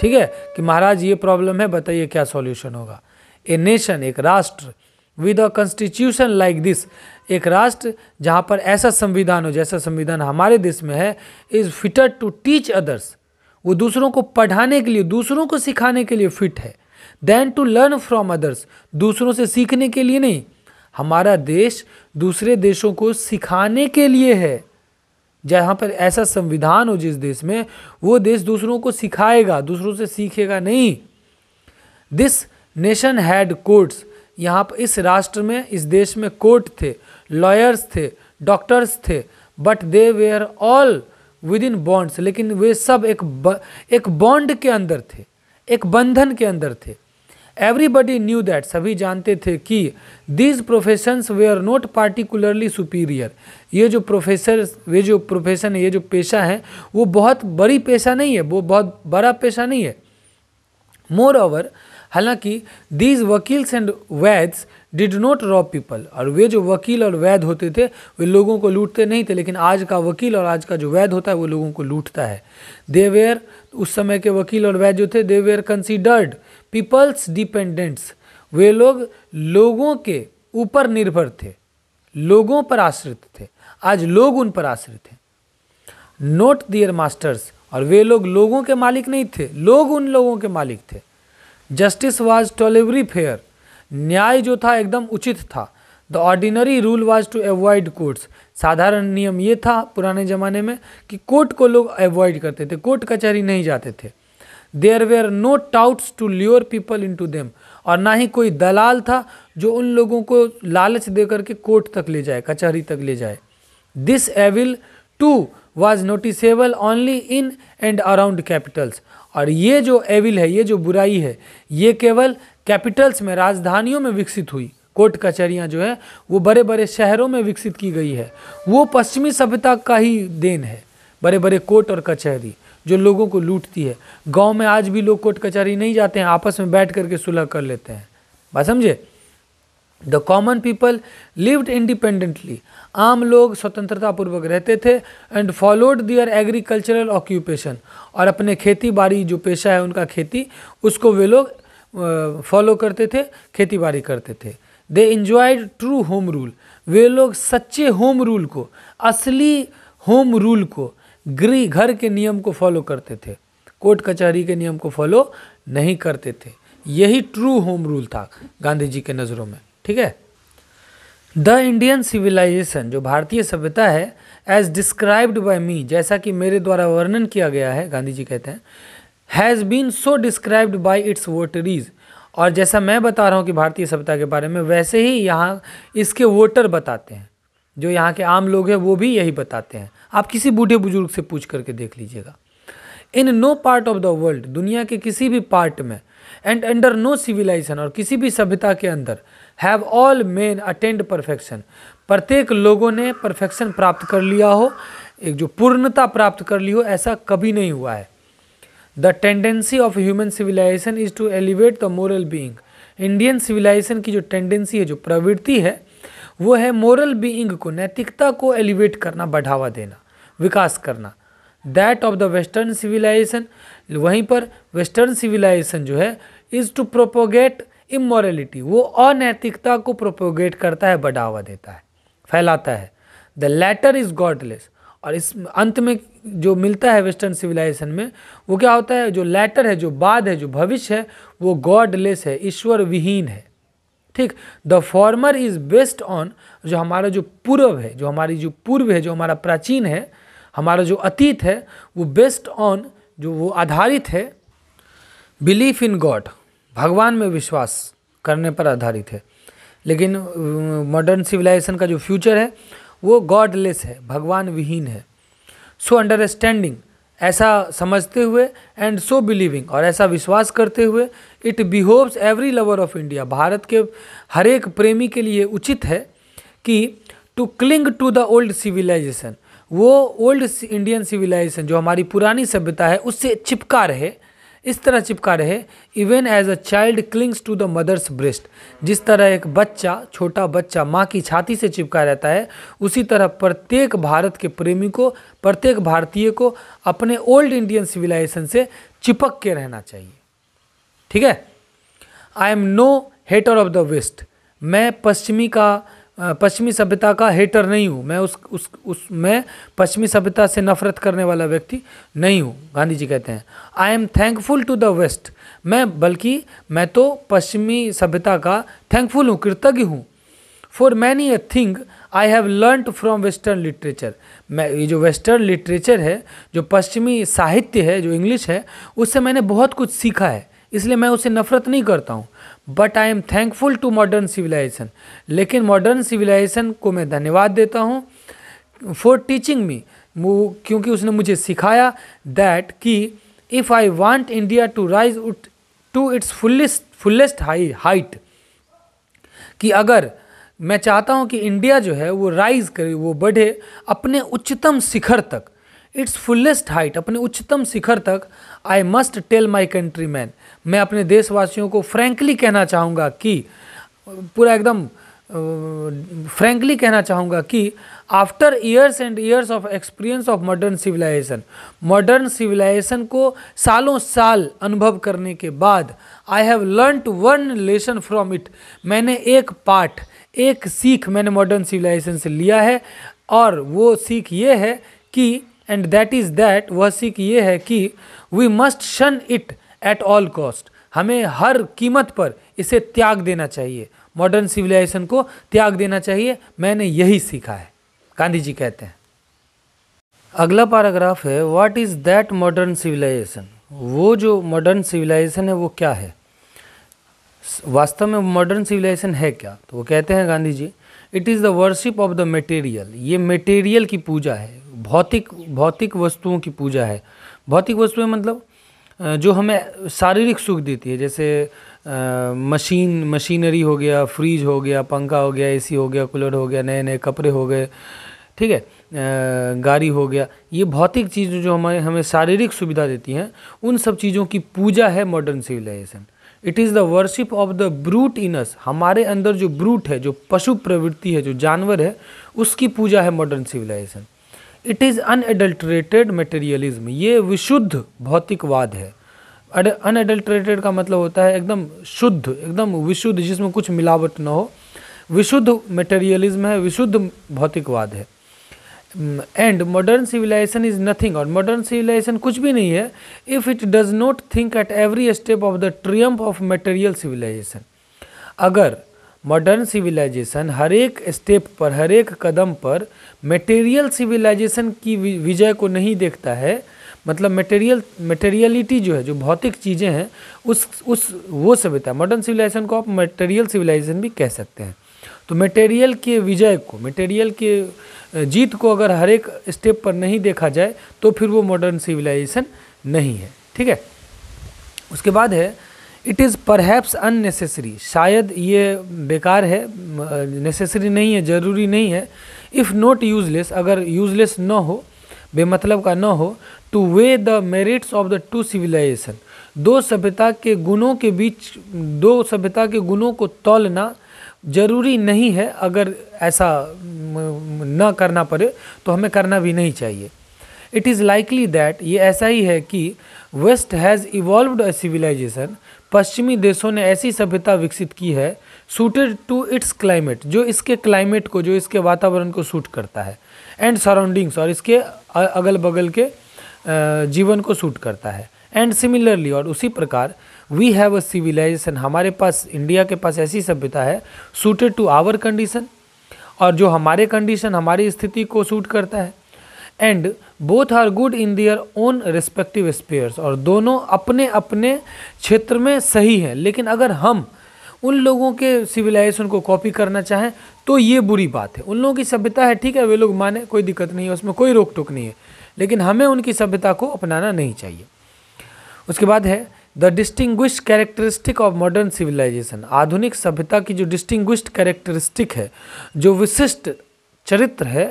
ठीक है कि महाराज ये प्रॉब्लम है बताइए क्या सॉल्यूशन होगा ए नेशन एक राष्ट्र with a constitution like this एक राष्ट्र जहाँ पर ऐसा संविधान हो जैसा संविधान हमारे देश में है is fitted to teach others वो दूसरों को पढ़ाने के लिए दूसरों को सिखाने के लिए फिट है than to learn from others दूसरों से सीखने के लिए नहीं हमारा देश दूसरे देशों को सिखाने के लिए है जहाँ पर ऐसा संविधान हो जिस देश में वो देश दूसरों को सिखाएगा दूसरों से सीखेगा नहीं दिस नेशन हैड कोर्ट्स यहाँ पर इस राष्ट्र में इस देश में कोर्ट थे लॉयर्स थे डॉक्टर्स थे but they were all within bounds लेकिन वे सब एक ब, एक बॉन्ड के अंदर थे एक बंधन के अंदर थे एवरीबडी न्यू दैट सभी जानते थे कि these professions were not particularly superior ये जो प्रोफेसर वे जो प्रोफेशन ये जो पेशा है वो बहुत बड़ी पेशा नहीं है वो बहुत बड़ा पेशा नहीं है मोर ओवर हालांकि दीज वकील्स एंड वैद्स डिड नॉट रॉब पीपल और वे जो वकील और वैद्य होते थे वे लोगों को लूटते नहीं थे लेकिन आज का वकील और आज का जो वैद होता है वो लोगों को लूटता है देवेयर उस समय के वकील और वैद्य जो थे देवेयर कंसिडर्ड पीपल्स डिपेंडेंट्स वे लोग लोगों के ऊपर निर्भर थे लोगों पर आश्रित थे आज लोग उन पर आश्रित हैं नोट दियर मास्टर्स और वे लोग लोगों के मालिक नहीं थे लोग उन लोगों के मालिक थे जस्टिस वाज टॉलेवरी फेयर न्याय जो था एकदम उचित था the ordinary rule was to avoid courts साधारण नियम ये था पुराने ज़माने में कि कोर्ट को लोग अवॉइड करते थे कोर्ट कचहरी नहीं जाते थे there were no touts to lure people into them और ना ही कोई दलाल था जो उन लोगों को लालच दे करके कोर्ट तक ले जाए कचहरी तक ले जाए this evil too was noticeable only in and around capitals और ये जो एविल है ये जो बुराई है ये केवल कैपिटल्स में राजधानियों में विकसित हुई कोर्ट कचहरियाँ जो है वो बड़े बड़े शहरों में विकसित की गई है वो पश्चिमी सभ्यता का ही देन है बड़े बड़े कोर्ट और कचहरी जो लोगों को लूटती है गांव में आज भी लोग कोर्ट कचहरी नहीं जाते हैं आपस में बैठ करके सुलह कर लेते हैं बात समझे the common people lived independently आम लोग स्वतंत्रतापूर्वक रहते थे and followed their agricultural occupation और अपने खेती बाड़ी जो पेशा है उनका खेती उसको वे लोग फॉलो करते थे खेती बाड़ी करते थे they enjoyed true home rule वे लोग सच्चे होम रूल को असली होम रूल को गृह घर के नियम को फॉलो करते थे कोर्ट कचहरी के नियम को फॉलो नहीं करते थे यही ट्रू होम रूल था गांधी जी के नज़रों में ठीक है द इंडियन सिविलाइजेशन जो भारतीय सभ्यता है एज डिस्क्राइब्ड बाय मी जैसा कि मेरे द्वारा वर्णन किया गया है गांधी जी कहते हैं has been so described by its votaries और जैसा मैं बता रहा हूँ कि भारतीय सभ्यता के बारे में वैसे ही यहाँ इसके वोटर बताते हैं जो यहाँ के आम लोग हैं वो भी यही बताते हैं आप किसी बूढ़े बुजुर्ग से पूछ करके देख लीजिएगा in no part of the world दुनिया के किसी भी पार्ट में एंड अंडर नो सिविलाइजेशन और किसी भी सभ्यता के अंदर have all men attained perfection प्रत्येक लोगों ने परफेक्शन प्राप्त कर लिया हो एक जो पूर्णता प्राप्त कर ली हो ऐसा कभी नहीं हुआ है the tendency of human civilization is to elevate the moral being Indian civilization की जो टेंडेंसी है जो प्रवृत्ति है वो है मोरल बीइंग को नैतिकता को एलिवेट करना बढ़ावा देना विकास करना that of the western civilization वहीं पर वेस्टर्न सिविलाइजेशन जो है इज़ टू प्रोपोगेट इमोरलिटी वो अनैतिकता को प्रोपोगेट करता है बढ़ावा देता है फैलाता है द लेटर इज गॉडलेस और इस अंत में जो मिलता है वेस्टर्न सिविलाइजेशन में वो क्या होता है जो लेटर है जो बाद है जो भविष्य है वो गॉडलेस है ईश्वर विहीन है ठीक the former is based on जो हमारा जो पूर्व है जो हमारी जो पूर्व है जो हमारा प्राचीन है हमारा जो अतीत है वो बेस्ड ऑन जो वो आधारित है बिलीफ इन गॉड भगवान में विश्वास करने पर आधारित है लेकिन मॉडर्न सिविलाइजेशन का जो फ्यूचर है वो गॉडलेस है भगवान विहीन है सो अंडरस्टैंडिंग ऐसा समझते हुए एंड सो बिलीविंग और ऐसा विश्वास करते हुए it behoves every lover of India Bharat के हर एक प्रेमी के लिए उचित है कि to cling to the old civilisation वो ओल्ड इंडियन सिविलाइजेशन जो हमारी पुरानी सभ्यता है उससे चिपका रहे इस तरह चिपका रहे even as a child clings to the mother's breast जिस तरह एक बच्चा छोटा बच्चा माँ की छाती से चिपका रहता है उसी तरह प्रत्येक भारत के प्रेमी को प्रत्येक भारतीय को अपने ओल्ड इंडियन सिविलाइजेशन से चिपक के रहना चाहिए ठीक है I am no hater of the west मैं पश्चिमी का पश्चिमी सभ्यता का हेटर नहीं हूँ मैं उस उस उस मैं पश्चिमी सभ्यता से नफरत करने वाला व्यक्ति नहीं हूँ गांधी जी कहते हैं I am thankful to the west मैं बल्कि मैं तो पश्चिमी सभ्यता का थैंकफुल हूँ कृतज्ञ हूँ for many a thing I have learn from western literature मैं ये जो वेस्टर्न लिटरेचर है जो पश्चिमी साहित्य है जो इंग्लिश है उससे मैंने बहुत कुछ सीखा है इसलिए मैं उसे नफरत नहीं करता हूँ but I am thankful to modern civilisation लेकिन मॉडर्न सिविलाइजेशन को मैं धन्यवाद देता हूँ फॉर टीचिंग मी क्योंकि उसने मुझे सिखाया दैट कि if I want India to rise to its fullest fullest high height कि अगर मैं चाहता हूँ कि इंडिया जो है वो राइज करे वो बढ़े अपने उच्चतम शिखर तक इट्स फुलेस्ट हाइट अपने उच्चतम शिखर तक I must tell my country man मैं अपने देशवासियों को फ्रैंकली कहना चाहूँगा कि पूरा एकदम फ्रैंकली कहना चाहूँगा कि after years and years of experience of modern civilisation modern civilisation को सालों साल अनुभव करने के बाद I have learn one lesson from it मैंने एक पाठ एक सीख मैंने मॉडर्न सिविलाइजेशन से लिया है और वो सीख ये है कि एंड दैट इज़ दैट वह सीख ये है कि we must shun it at all cost हमें हर कीमत पर इसे त्याग देना चाहिए मॉडर्न सिविलाइजेशन को त्याग देना चाहिए मैंने यही सीखा है गांधी जी कहते हैं अगला पैराग्राफ है what is that modern civilisation वो जो मॉडर्न सिविलाइजेशन है वो क्या है वास्तव में मॉडर्न सिविलाइजेशन है क्या तो वो कहते हैं Gandhi ji it is the worship of the material ये मटेरियल की पूजा है भौतिक भौतिक वस्तुओं की पूजा है भौतिक वस्तुएं मतलब जो हमें शारीरिक सुख देती है जैसे मशीन मशीनरी हो गया फ्रीज हो गया पंखा हो गया एसी हो गया कूलर हो गया नए नए कपड़े हो गए ठीक है गाड़ी हो गया ये भौतिक चीज़ जो हमारे हमें शारीरिक सुविधा देती हैं उन सब चीज़ों की पूजा है modern civilisation it is the worship of the brute in us हमारे अंदर जो ब्रूट है जो पशु प्रवृत्ति है जो जानवर है उसकी पूजा है modern civilisation it is unadulterated materialism ये विशुद्ध भौतिकवाद है अनएडल्ट्रेटेड का मतलब होता है एकदम शुद्ध एकदम विशुद्ध जिसमें कुछ मिलावट ना हो विशुद्ध मटेरियलिज्म है विशुद्ध भौतिकवाद है and modern civilisation is nothing और मॉडर्न सिविलाइजेशन कुछ भी नहीं है if it does not think at every step of the triumph of material civilisation अगर मॉडर्न सिविलाइजेशन हर एक स्टेप पर हर एक कदम पर मटेरियल सिविलाइजेशन की विजय को नहीं देखता है मतलब मटेरियल मटेरियलिटी जो है जो भौतिक चीज़ें हैं उस उस वो सभ्यता मॉडर्न सिविलाइजेशन को आप मटेरियल सिविलाइजेशन भी कह सकते हैं तो मटेरियल के विजय को मटेरियल के जीत को अगर हर एक स्टेप पर नहीं देखा जाए तो फिर वो मॉडर्न सिविलाइजेशन नहीं है ठीक है उसके बाद है इट इज़ परहैप्स अननेसेसरी शायद ये बेकार है नेसेसरी नहीं है ज़रूरी नहीं है इफ़ नॉट यूजलेस अगर यूजलेस न हो बेमतलब का ना हो to weigh the merits of the two civilisation दो सभ्यता के गुणों के बीच दो सभ्यता के गुणों को तोलना ज़रूरी नहीं है अगर ऐसा न करना पड़े तो हमें करना भी नहीं चाहिए इट इज़ लाइकली दैट ये ऐसा ही है कि west has evolved a civilisation पश्चिमी देशों ने ऐसी सभ्यता विकसित की है सूटेड टू इट्स क्लाइमेट जो इसके क्लाइमेट को जो इसके वातावरण को सूट करता है एंड सराउंडिंग्स और इसके अगल बगल के जीवन को सूट करता है एंड सिमिलरली और उसी प्रकार वी हैव अ सिविलाइजेशन हमारे पास इंडिया के पास ऐसी सभ्यता है सूटेड टू आवर कंडीशन और जो हमारे कंडीशन हमारी स्थिति को सूट करता है and both are good in their own respective spheres और दोनों अपने अपने क्षेत्र में सही हैं लेकिन अगर हम उन लोगों के सिविलाइजेशन को कॉपी करना चाहें तो ये बुरी बात है उन लोगों की सभ्यता है ठीक है वे लोग माने कोई दिक्कत नहीं है उसमें कोई रोक टोक नहीं है लेकिन हमें उनकी सभ्यता को अपनाना नहीं चाहिए उसके बाद है the distinguish characteristic of modern civilisation आधुनिक सभ्यता की जो डिस्टिंग्विश्ड कैरेक्टरिस्टिक है जो विशिष्ट चरित्र है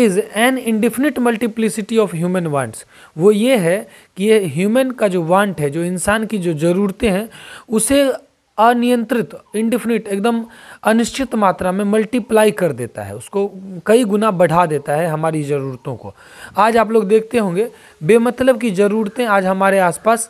is an indefinite multiplicity of human wants वो ये है कि ये ह्यूमन का जो वांट है जो इंसान की जो ज़रूरतें हैं उसे अनियंत्रित इंडिफिनिट एकदम अनिश्चित मात्रा में मल्टीप्लाई कर देता है उसको कई गुना बढ़ा देता है हमारी ज़रूरतों को आज आप लोग देखते होंगे बेमतलब की ज़रूरतें आज हमारे आसपास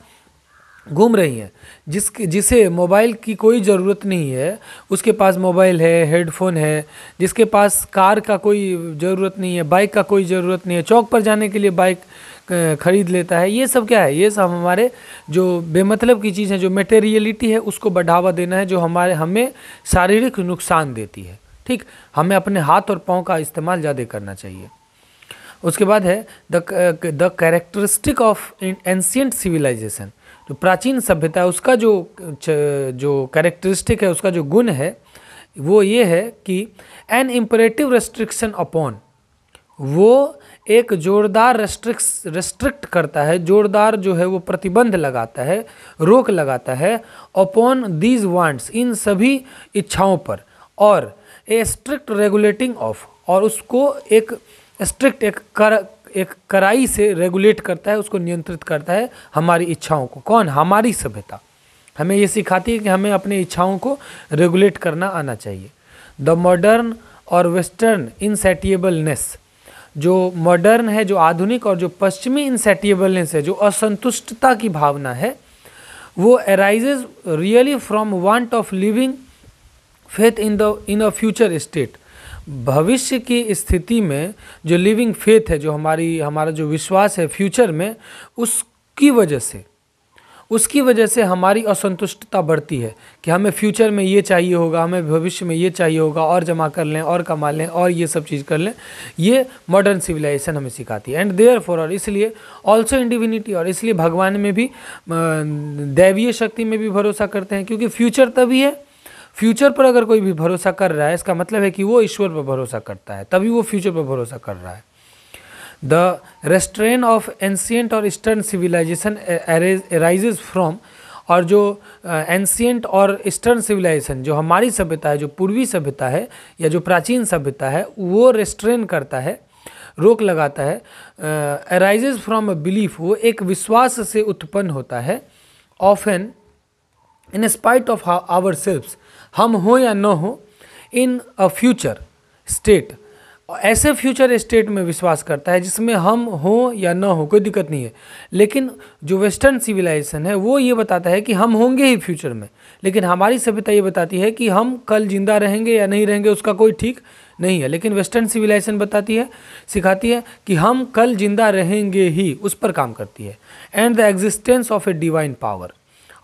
घूम रही हैं जिसके जिसे मोबाइल की कोई ज़रूरत नहीं है उसके पास मोबाइल है हेडफोन है जिसके पास कार का कोई ज़रूरत नहीं है बाइक का कोई ज़रूरत नहीं है चौक पर जाने के लिए बाइक ख़रीद लेता है ये सब क्या है ये सब हमारे जो बेमतलब की चीज़ है जो मटेरियलिटी है उसको बढ़ावा देना है जो हमारे हमें शारीरिक नुकसान देती है ठीक हमें अपने हाथ और पाँव का इस्तेमाल ज़्यादा करना चाहिए उसके बाद है the the characteristic of ancient civilisation तो प्राचीन सभ्यता उसका जो जो कैरेक्टरिस्टिक है उसका जो गुण है वो ये है कि एन इम्परेटिव रेस्ट्रिक्शन अपॉन वो एक जोरदार रेस्ट्रिक्स रेस्ट्रिक्ट करता है जोरदार जो है वो प्रतिबंध लगाता है रोक लगाता है अपॉन दीज वांट्स इन सभी इच्छाओं पर और ए स्ट्रिक्ट रेगुलेटिंग ऑफ और उसको एक स्ट्रिक्ट एक कर एक कड़ाई से रेगुलेट करता है उसको नियंत्रित करता है हमारी इच्छाओं को कौन हमारी सभ्यता हमें ये सिखाती है कि हमें अपनी इच्छाओं को रेगुलेट करना आना चाहिए द मॉडर्न और वेस्टर्न इनसेटिएबलनेस जो मॉडर्न है जो आधुनिक और जो पश्चिमी इनसेटिएबलनेस है जो असंतुष्टता की भावना है वो arises really from want of living faith in the in a future state भविष्य की स्थिति में जो लिविंग फेथ है जो हमारी हमारा जो विश्वास है फ्यूचर में उसकी वजह से उसकी वजह से हमारी असंतुष्टता बढ़ती है कि हमें फ्यूचर में ये चाहिए होगा हमें भविष्य में ये चाहिए होगा और जमा कर लें और कमा लें और ये सब चीज़ कर लें ये मॉडर्न सिविलाइजेशन हमें सिखाती है एंड देयर फॉर और इसलिए ऑल्सो इन और इसलिए भगवान में भी दैवीय शक्ति में भी भरोसा करते हैं क्योंकि फ्यूचर तभी है फ्यूचर पर अगर कोई भी भरोसा कर रहा है इसका मतलब है कि वो ईश्वर पर भरोसा करता है तभी वो फ्यूचर पर भरोसा कर रहा है द रेस्ट्रेन ऑफ एंशियंट और ईस्टर्न सिविलाइजेशन अराइजेज फ्रॉम और जो एंशियंट eh, और ईस्टर्न सिविलाइजेशन जो हमारी सभ्यता है जो पूर्वी सभ्यता है या जो प्राचीन सभ्यता है वो रेस्ट्रेन करता है रोक लगाता है अराइजेज फ्रॉम अ बिलीफ वो एक विश्वास से उत्पन्न होता है of an in spite of our selves हम हो या न हो इन अ फ्यूचर स्टेट ऐसे फ्यूचर स्टेट में विश्वास करता है जिसमें हम हो या न हो कोई दिक्कत नहीं है लेकिन जो वेस्टर्न सिविलाइजेशन है वो ये बताता है कि हम होंगे ही फ्यूचर में लेकिन हमारी सभ्यता ये बताती है कि हम कल जिंदा रहेंगे या नहीं रहेंगे उसका कोई ठीक नहीं है लेकिन वेस्टर्न सिविलाइजेशन बताती है सिखाती है कि हम कल जिंदा रहेंगे ही उस पर काम करती है and the existence of a divine power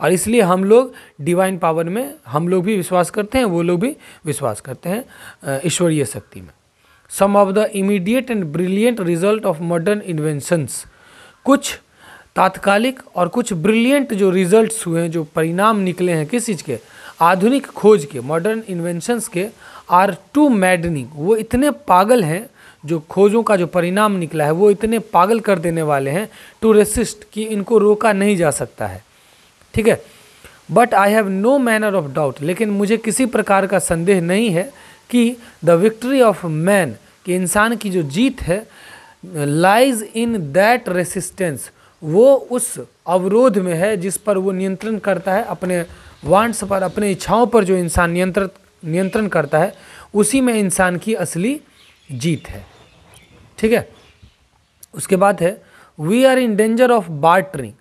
और इसलिए हम लोग डिवाइन पावर में हम लोग भी विश्वास करते हैं वो लोग भी विश्वास करते हैं ईश्वरीय शक्ति में some of the immediate and brilliant result of modern inventions कुछ तात्कालिक और कुछ ब्रिलियंट जो रिजल्ट्स हुए हैं जो परिणाम निकले हैं किस चीज़ के आधुनिक खोज के मॉडर्न इन्वेंशंस के आर टू मैडनिंग वो इतने पागल हैं जो खोजों का जो परिणाम निकला है वो इतने पागल कर देने वाले हैं टू रेसिस्ट कि इनको रोका नहीं जा सकता है ठीक है but I have no manner of doubt लेकिन मुझे किसी प्रकार का संदेह नहीं है कि द विक्ट्री ऑफ मैन कि इंसान की जो जीत है लाइज इन दैट रेसिस्टेंस वो उस अवरोध में है जिस पर वो नियंत्रण करता है अपने वांट्स पर अपने इच्छाओं पर जो इंसान नियंत्रण नियंत्रण करता है उसी में इंसान की असली जीत है ठीक है उसके बाद है we are in danger of bartering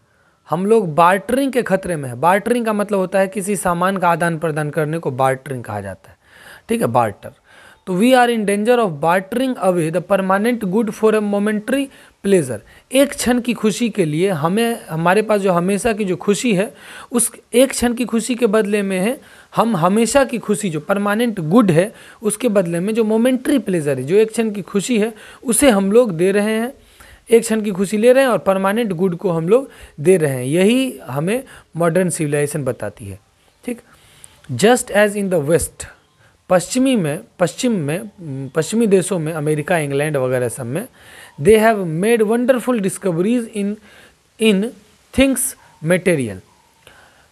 हम लोग बार्टरिंग के खतरे में है बार्टरिंग का मतलब होता है किसी सामान का आदान प्रदान करने को बार्टरिंग कहा जाता है ठीक है बार्टर तो we are in danger of bartering away the permanent good for a momentary pleasure एक क्षण की खुशी के लिए हमें हमारे पास जो हमेशा की जो खुशी है उस एक क्षण की खुशी के बदले में है हम हमेशा की खुशी जो परमानेंट गुड है उसके बदले में जो मोमेंट्री प्लेजर है जो एक क्षण की खुशी है उसे हम लोग दे रहे हैं एक क्षण की खुशी ले रहे हैं और परमानेंट गुड को हम लोग दे रहे हैं यही हमें मॉडर्न सिविलाइजेशन बताती है ठीक just as in the west पश्चिमी में पश्चिम में पश्चिमी देशों में अमेरिका इंग्लैंड वगैरह सब में they have made wonderful discoveries in in things material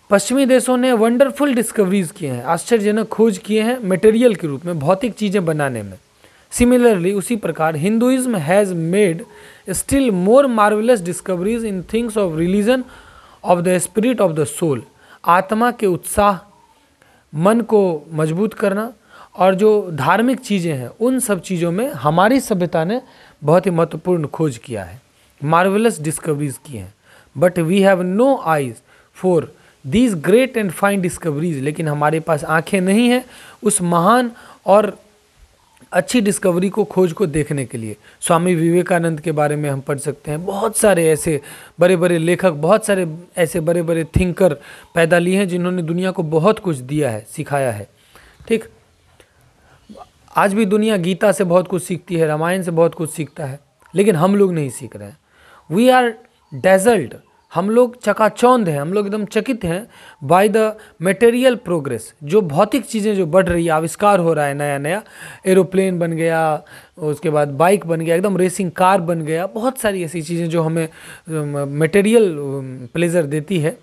पश्चिमी देशों ने वंडरफुल डिस्कवरीज किए हैं आश्चर्यजनक खोज किए हैं मटेरियल के रूप में भौतिक चीज़ें बनाने में सिमिलरली उसी प्रकार Hinduism has made still more marvellous discoveries in things of religion of the spirit of the soul आत्मा के उत्साह मन को मजबूत करना और जो धार्मिक चीज़ें हैं उन सब चीज़ों में हमारी सभ्यता ने बहुत ही महत्वपूर्ण खोज किया है मार्वलस डिस्कवरीज की हैं but we have no eyes for these great and fine discoveries लेकिन हमारे पास आंखें नहीं हैं उस महान और अच्छी डिस्कवरी को खोज को देखने के लिए स्वामी विवेकानंद के बारे में हम पढ़ सकते हैं बहुत सारे ऐसे बड़े बड़े लेखक बहुत सारे ऐसे बड़े बड़े थिंकर पैदा लिए हैं जिन्होंने दुनिया को बहुत कुछ दिया है सिखाया है ठीक आज भी दुनिया गीता से बहुत कुछ सीखती है रामायण से बहुत कुछ सीखता है लेकिन हम लोग नहीं सीख रहे हैं वी आर डेजल्ट हम लोग चकाचौंध हैं हम लोग एकदम चकित हैं बाय द मटेरियल प्रोग्रेस जो भौतिक चीज़ें जो बढ़ रही है आविष्कार हो रहा है नया नया एरोप्लेन बन गया उसके बाद बाइक बन गया एकदम रेसिंग कार बन गया बहुत सारी ऐसी चीज़ें जो हमें मटेरियल प्लेजर देती है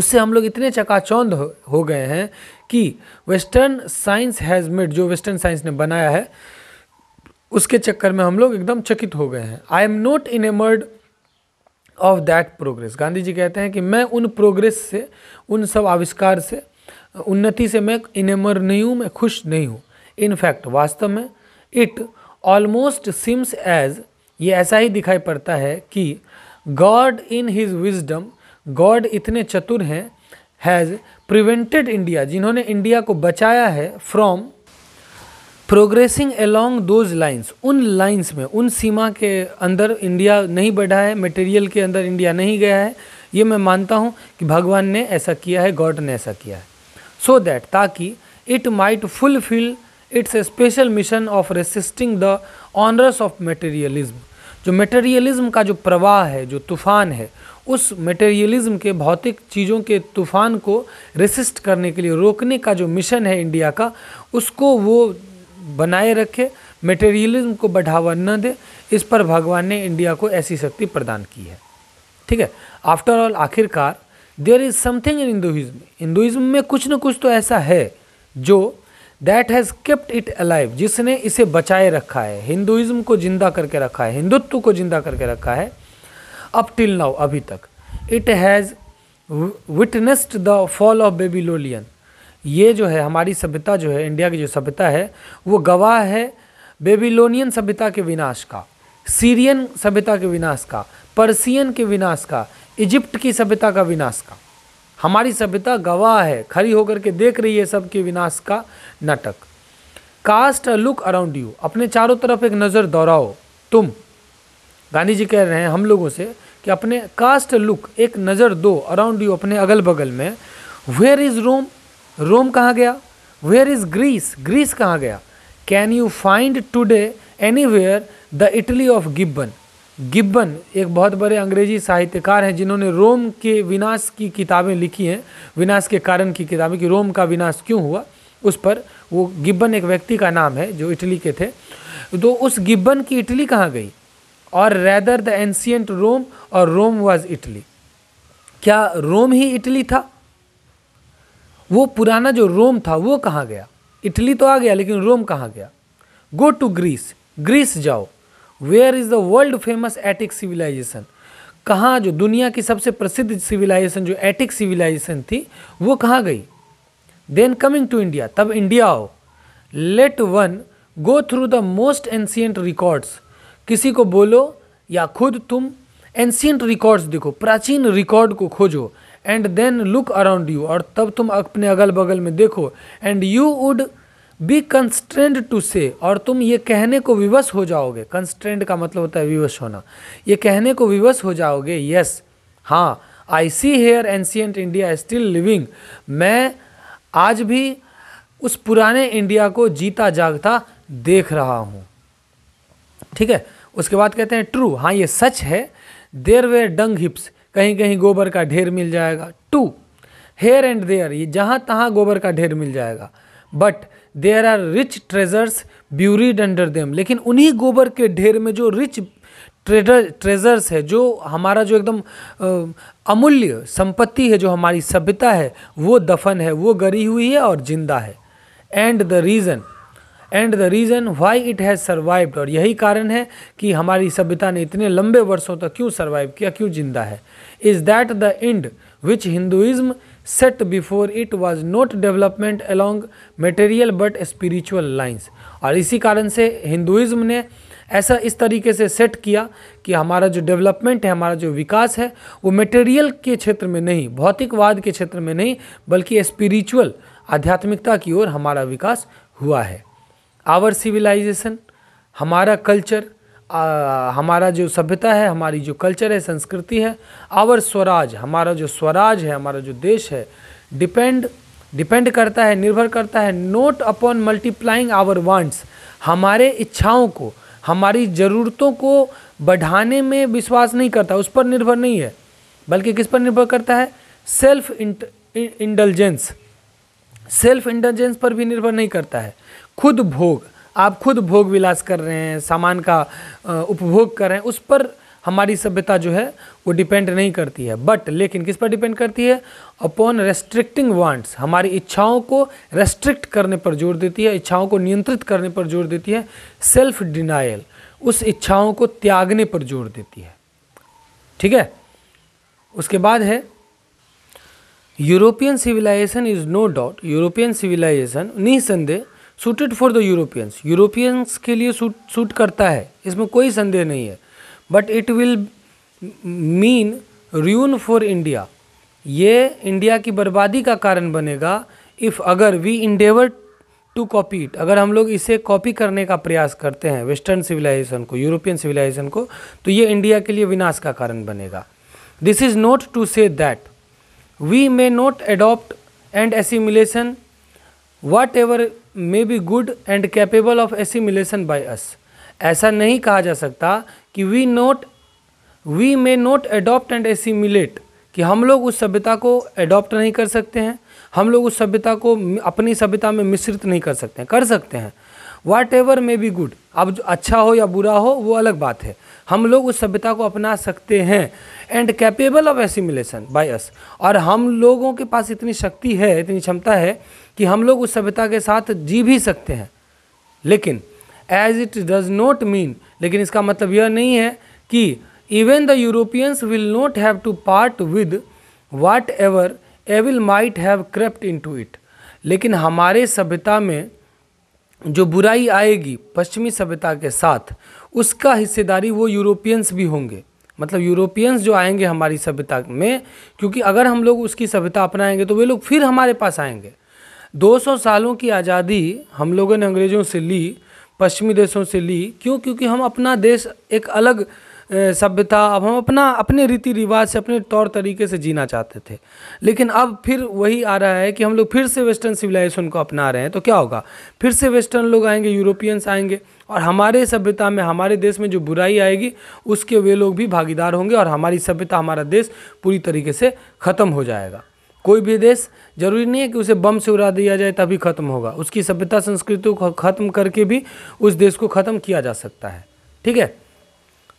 उससे हम लोग इतने चकाचौंध हो, हो गए हैं कि वेस्टर्न साइंस हैज़ मेड जो वेस्टर्न साइंस ने बनाया है उसके चक्कर में हम लोग एकदम चकित हो गए हैं I am not enamoured of that progress Gandhi ji कहते हैं कि मैं उन प्रोग्रेस से उन सब आविष्कार से उन्नति से मैं इनेमर नहीं हूँ मैं खुश नहीं हूँ इनफैक्ट वास्तव में इट ऑलमोस्ट सिम्स एज ये ऐसा ही दिखाई पड़ता है कि God in his wisdom God इतने चतुर हैं हैज़ प्रिवेंटेड इंडिया जिन्होंने इंडिया को बचाया है from progressing along those lines उन लाइंस में उन सीमा के अंदर इंडिया नहीं बढ़ा है मटेरियल के अंदर इंडिया नहीं गया है ये मैं मानता हूँ कि भगवान ने ऐसा किया है गॉड ने ऐसा किया है सो so दैट ताकि it might fulfil its a special mission of resisting the onrush of materialism जो मटेरियलिज्म का जो प्रवाह है जो तूफान है उस मटेरियलिज्म के भौतिक चीज़ों के तूफान को रेसिस्ट करने के लिए रोकने का जो मिशन है इंडिया का उसको वो बनाए रखे मटेरियलिज्म को बढ़ावा न दे इस पर भगवान ने इंडिया को ऐसी शक्ति प्रदान की है ठीक है आफ्टर ऑल आखिरकार there is something in Hinduism Hinduism में कुछ न कुछ तो ऐसा है जो that has kept it alive जिसने इसे बचाए रखा है हिंदुइज्म को जिंदा करके रखा है हिंदुत्व को जिंदा करके रखा है अप टिल नाउ अभी तक it has witnessed the fall of Babylonian ये जो है हमारी सभ्यता जो है इंडिया की जो सभ्यता है वो गवाह है बेबीलोनियन सभ्यता के विनाश का सीरियन सभ्यता के विनाश का पर्सियन के विनाश का इजिप्ट की सभ्यता का विनाश का हमारी सभ्यता गवाह है खड़ी होकर के देख रही है सबके विनाश का नाटक cast a look around you अपने चारों तरफ एक नज़र दोहराओ तुम गांधी जी कह रहे हैं हम लोगों से कि अपने कास्ट लुक एक नज़र दो अराउंड यू अपने अगल बगल में वेयर इज़ रोम रोम कहाँ गया वेयर इज ग्रीस ग्रीस कहाँ गया can you find today anywhere the Italy of Gibbon Gibbon एक बहुत बड़े अंग्रेजी साहित्यकार हैं जिन्होंने रोम के विनाश की किताबें लिखी हैं विनाश के कारण की किताबें कि रोम का विनाश क्यों हुआ उस पर वो गिब्बन एक व्यक्ति का नाम है जो इटली के थे तो उस गिब्बन की इटली कहाँ गई और रैदर द एंशियंट रोम और रोम वॉज इटली क्या रोम ही इटली था वो पुराना जो रोम था वो कहाँ गया इटली तो आ गया लेकिन रोम कहाँ गया गो टू ग्रीस ग्रीस जाओ where is the world famous Attic civilisation कहाँ जो दुनिया की सबसे प्रसिद्ध सिविलाइजेशन जो एटिक सिविलाइजेशन थी वो कहाँ गई देन कमिंग टू इंडिया तब इंडिया आओ let one go through the most ancient records किसी को बोलो या खुद तुम एंशियंट रिकॉर्ड्स देखो प्राचीन रिकॉर्ड को खोजो and then look around you और तब तुम अपने अगल बगल में देखो and you would be constrained to say और तुम ये कहने को विवश हो जाओगे कंस्ट्रेंड का मतलब होता है विवश होना ये कहने को विवश हो जाओगे यस हाँ I see here ancient India still living मैं आज भी उस पुराने इंडिया को जीता जागता देख रहा हूँ ठीक है उसके बाद कहते हैं ट्रू हाँ ये सच है देर वेयर डंग हिप्स कहीं कहीं गोबर का ढेर मिल जाएगा टू हेयर एंड देयर ये जहाँ तहाँ गोबर का ढेर मिल जाएगा but there are rich treasures buried under them लेकिन उन्हीं गोबर के ढेर में जो रिच ट्रेडर ट्रेजर्स है जो हमारा जो एकदम अमूल्य संपत्ति है जो हमारी सभ्यता है वो दफन है वो गरी हुई है और जिंदा है and the reason and the reason why it has survived और यही कारण है कि हमारी सभ्यता ने इतने लंबे वर्षों तक क्यों सर्वाइव किया क्यों जिंदा है is that the end which Hinduism set before it was not development along material but spiritual lines और इसी कारण से हिंदुइज़्म ने ऐसा इस तरीके से सेट किया कि हमारा जो डेवलपमेंट है हमारा जो विकास है वो मटेरियल के क्षेत्र में नहीं भौतिकवाद के क्षेत्र में नहीं बल्कि स्पिरिचुअल आध्यात्मिकता की ओर हमारा विकास हुआ है आवर सिविलाइजेशन हमारा कल्चर आ, हमारा जो सभ्यता है हमारी जो कल्चर है संस्कृति है आवर स्वराज हमारा जो स्वराज है हमारा जो देश है डिपेंड डिपेंड करता है निर्भर करता है not upon multiplying our wants हमारे इच्छाओं को हमारी ज़रूरतों को बढ़ाने में विश्वास नहीं करता उस पर निर्भर नहीं है बल्कि किस पर निर्भर करता है सेल्फ इंडलजेंस सेल्फ इंडलजेंस पर भी निर्भर नहीं करता है खुद भोग आप खुद भोग विलास कर रहे हैं सामान का उपभोग कर रहे हैं उस पर हमारी सभ्यता जो है वो डिपेंड नहीं करती है बट लेकिन किस पर डिपेंड करती है अपॉन रेस्ट्रिक्टिंग वांट्स हमारी इच्छाओं को रेस्ट्रिक्ट करने पर जोर देती है इच्छाओं को नियंत्रित करने पर जोर देती है सेल्फ डिनाइल उस इच्छाओं को त्यागने पर जोर देती है ठीक है उसके बाद है European civilisation is no doubt European civilisation निसंदेह suited for the Europeans Europeans के लिए सूट सूट करता है इसमें कोई संदेह नहीं है but it will mean ruin for India ये इंडिया की बर्बादी का कारण बनेगा इफ़ अगर we endeavour to copy it अगर हम लोग इसे कॉपी करने का प्रयास करते हैं वेस्टर्न सिविलाइजेशन को यूरोपियन सिविलाइजेशन को तो ये इंडिया के लिए विनाश का कारण बनेगा this is not to say that we may not adopt and assimilation whatever may be good and capable of assimilation by us ऐसा नहीं कहा जा सकता कि we not we may not adopt and assimilate कि हम लोग उस सभ्यता को एडॉप्ट नहीं कर सकते हैं हम लोग उस सभ्यता को अपनी सभ्यता में मिश्रित नहीं कर सकते हैं कर सकते हैं whatever may be good अब जो अच्छा हो या बुरा हो वो अलग बात है हम लोग उस सभ्यता को अपना सकते हैं and capable of assimilation by us और हम लोगों के पास इतनी शक्ति है इतनी क्षमता है कि हम लोग उस सभ्यता के साथ जी भी सकते हैं लेकिन as it does not mean लेकिन इसका मतलब यह नहीं है कि even the Europeans will not have to part with whatever evil might have crept into it लेकिन हमारे सभ्यता में जो बुराई आएगी पश्चिमी सभ्यता के साथ उसका हिस्सेदारी वो यूरोपियंस भी होंगे मतलब यूरोपियंस जो आएंगे हमारी सभ्यता में क्योंकि अगर हम लोग उसकी सभ्यता अपनाएंगे तो वे लोग फिर हमारे पास आएंगे 200 सालों की आज़ादी हम लोगों ने अंग्रेज़ों से ली पश्चिमी देशों से ली क्यों क्योंकि हम अपना देश एक अलग सभ्यता अब हम अपना अपने रीति रिवाज से अपने तौर तरीके से जीना चाहते थे लेकिन अब फिर वही आ रहा है कि हम लोग फिर से वेस्टर्न सिविलाइजेशन को अपना रहे हैं तो क्या होगा फिर से वेस्टर्न लोग आएंगे यूरोपियंस आएंगे और हमारे सभ्यता में हमारे देश में जो बुराई आएगी उसके वे लोग भी भागीदार होंगे और हमारी सभ्यता हमारा देश पूरी तरीके से ख़त्म हो जाएगा कोई भी देश जरूरी नहीं है कि उसे बम से उड़ा दिया जाए तभी ख़त्म होगा उसकी सभ्यता संस्कृति को ख़त्म करके भी उस देश को ख़त्म किया जा सकता है ठीक है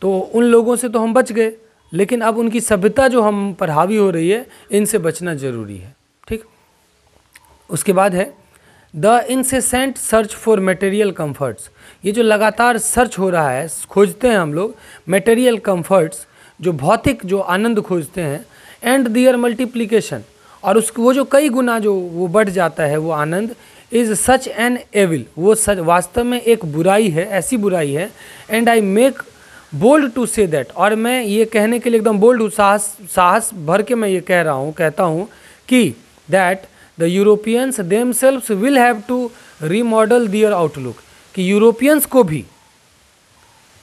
तो उन लोगों से तो हम बच गए लेकिन अब उनकी सभ्यता जो हम पर हावी हो रही है इनसे बचना ज़रूरी है ठीक उसके बाद है the incessant search for material comforts ये जो लगातार सर्च हो रहा है खोजते हैं हम लोग मटेरियल कम्फर्ट्स जो भौतिक जो आनंद खोजते हैं एंड दियर मल्टीप्लीकेशन और उस वो जो कई गुना जो वो बढ़ जाता है वो आनंद इज़ सच एन एविल वो सच वास्तव में एक बुराई है ऐसी बुराई है and I make bold to say that और मैं ये कहने के लिए एकदम बोल्ड हूँ साहस साहस भर के मैं ये कह रहा हूँ कहता हूँ कि that the Europeans themselves will have to remodel their outlook कि यूरोपियंस को भी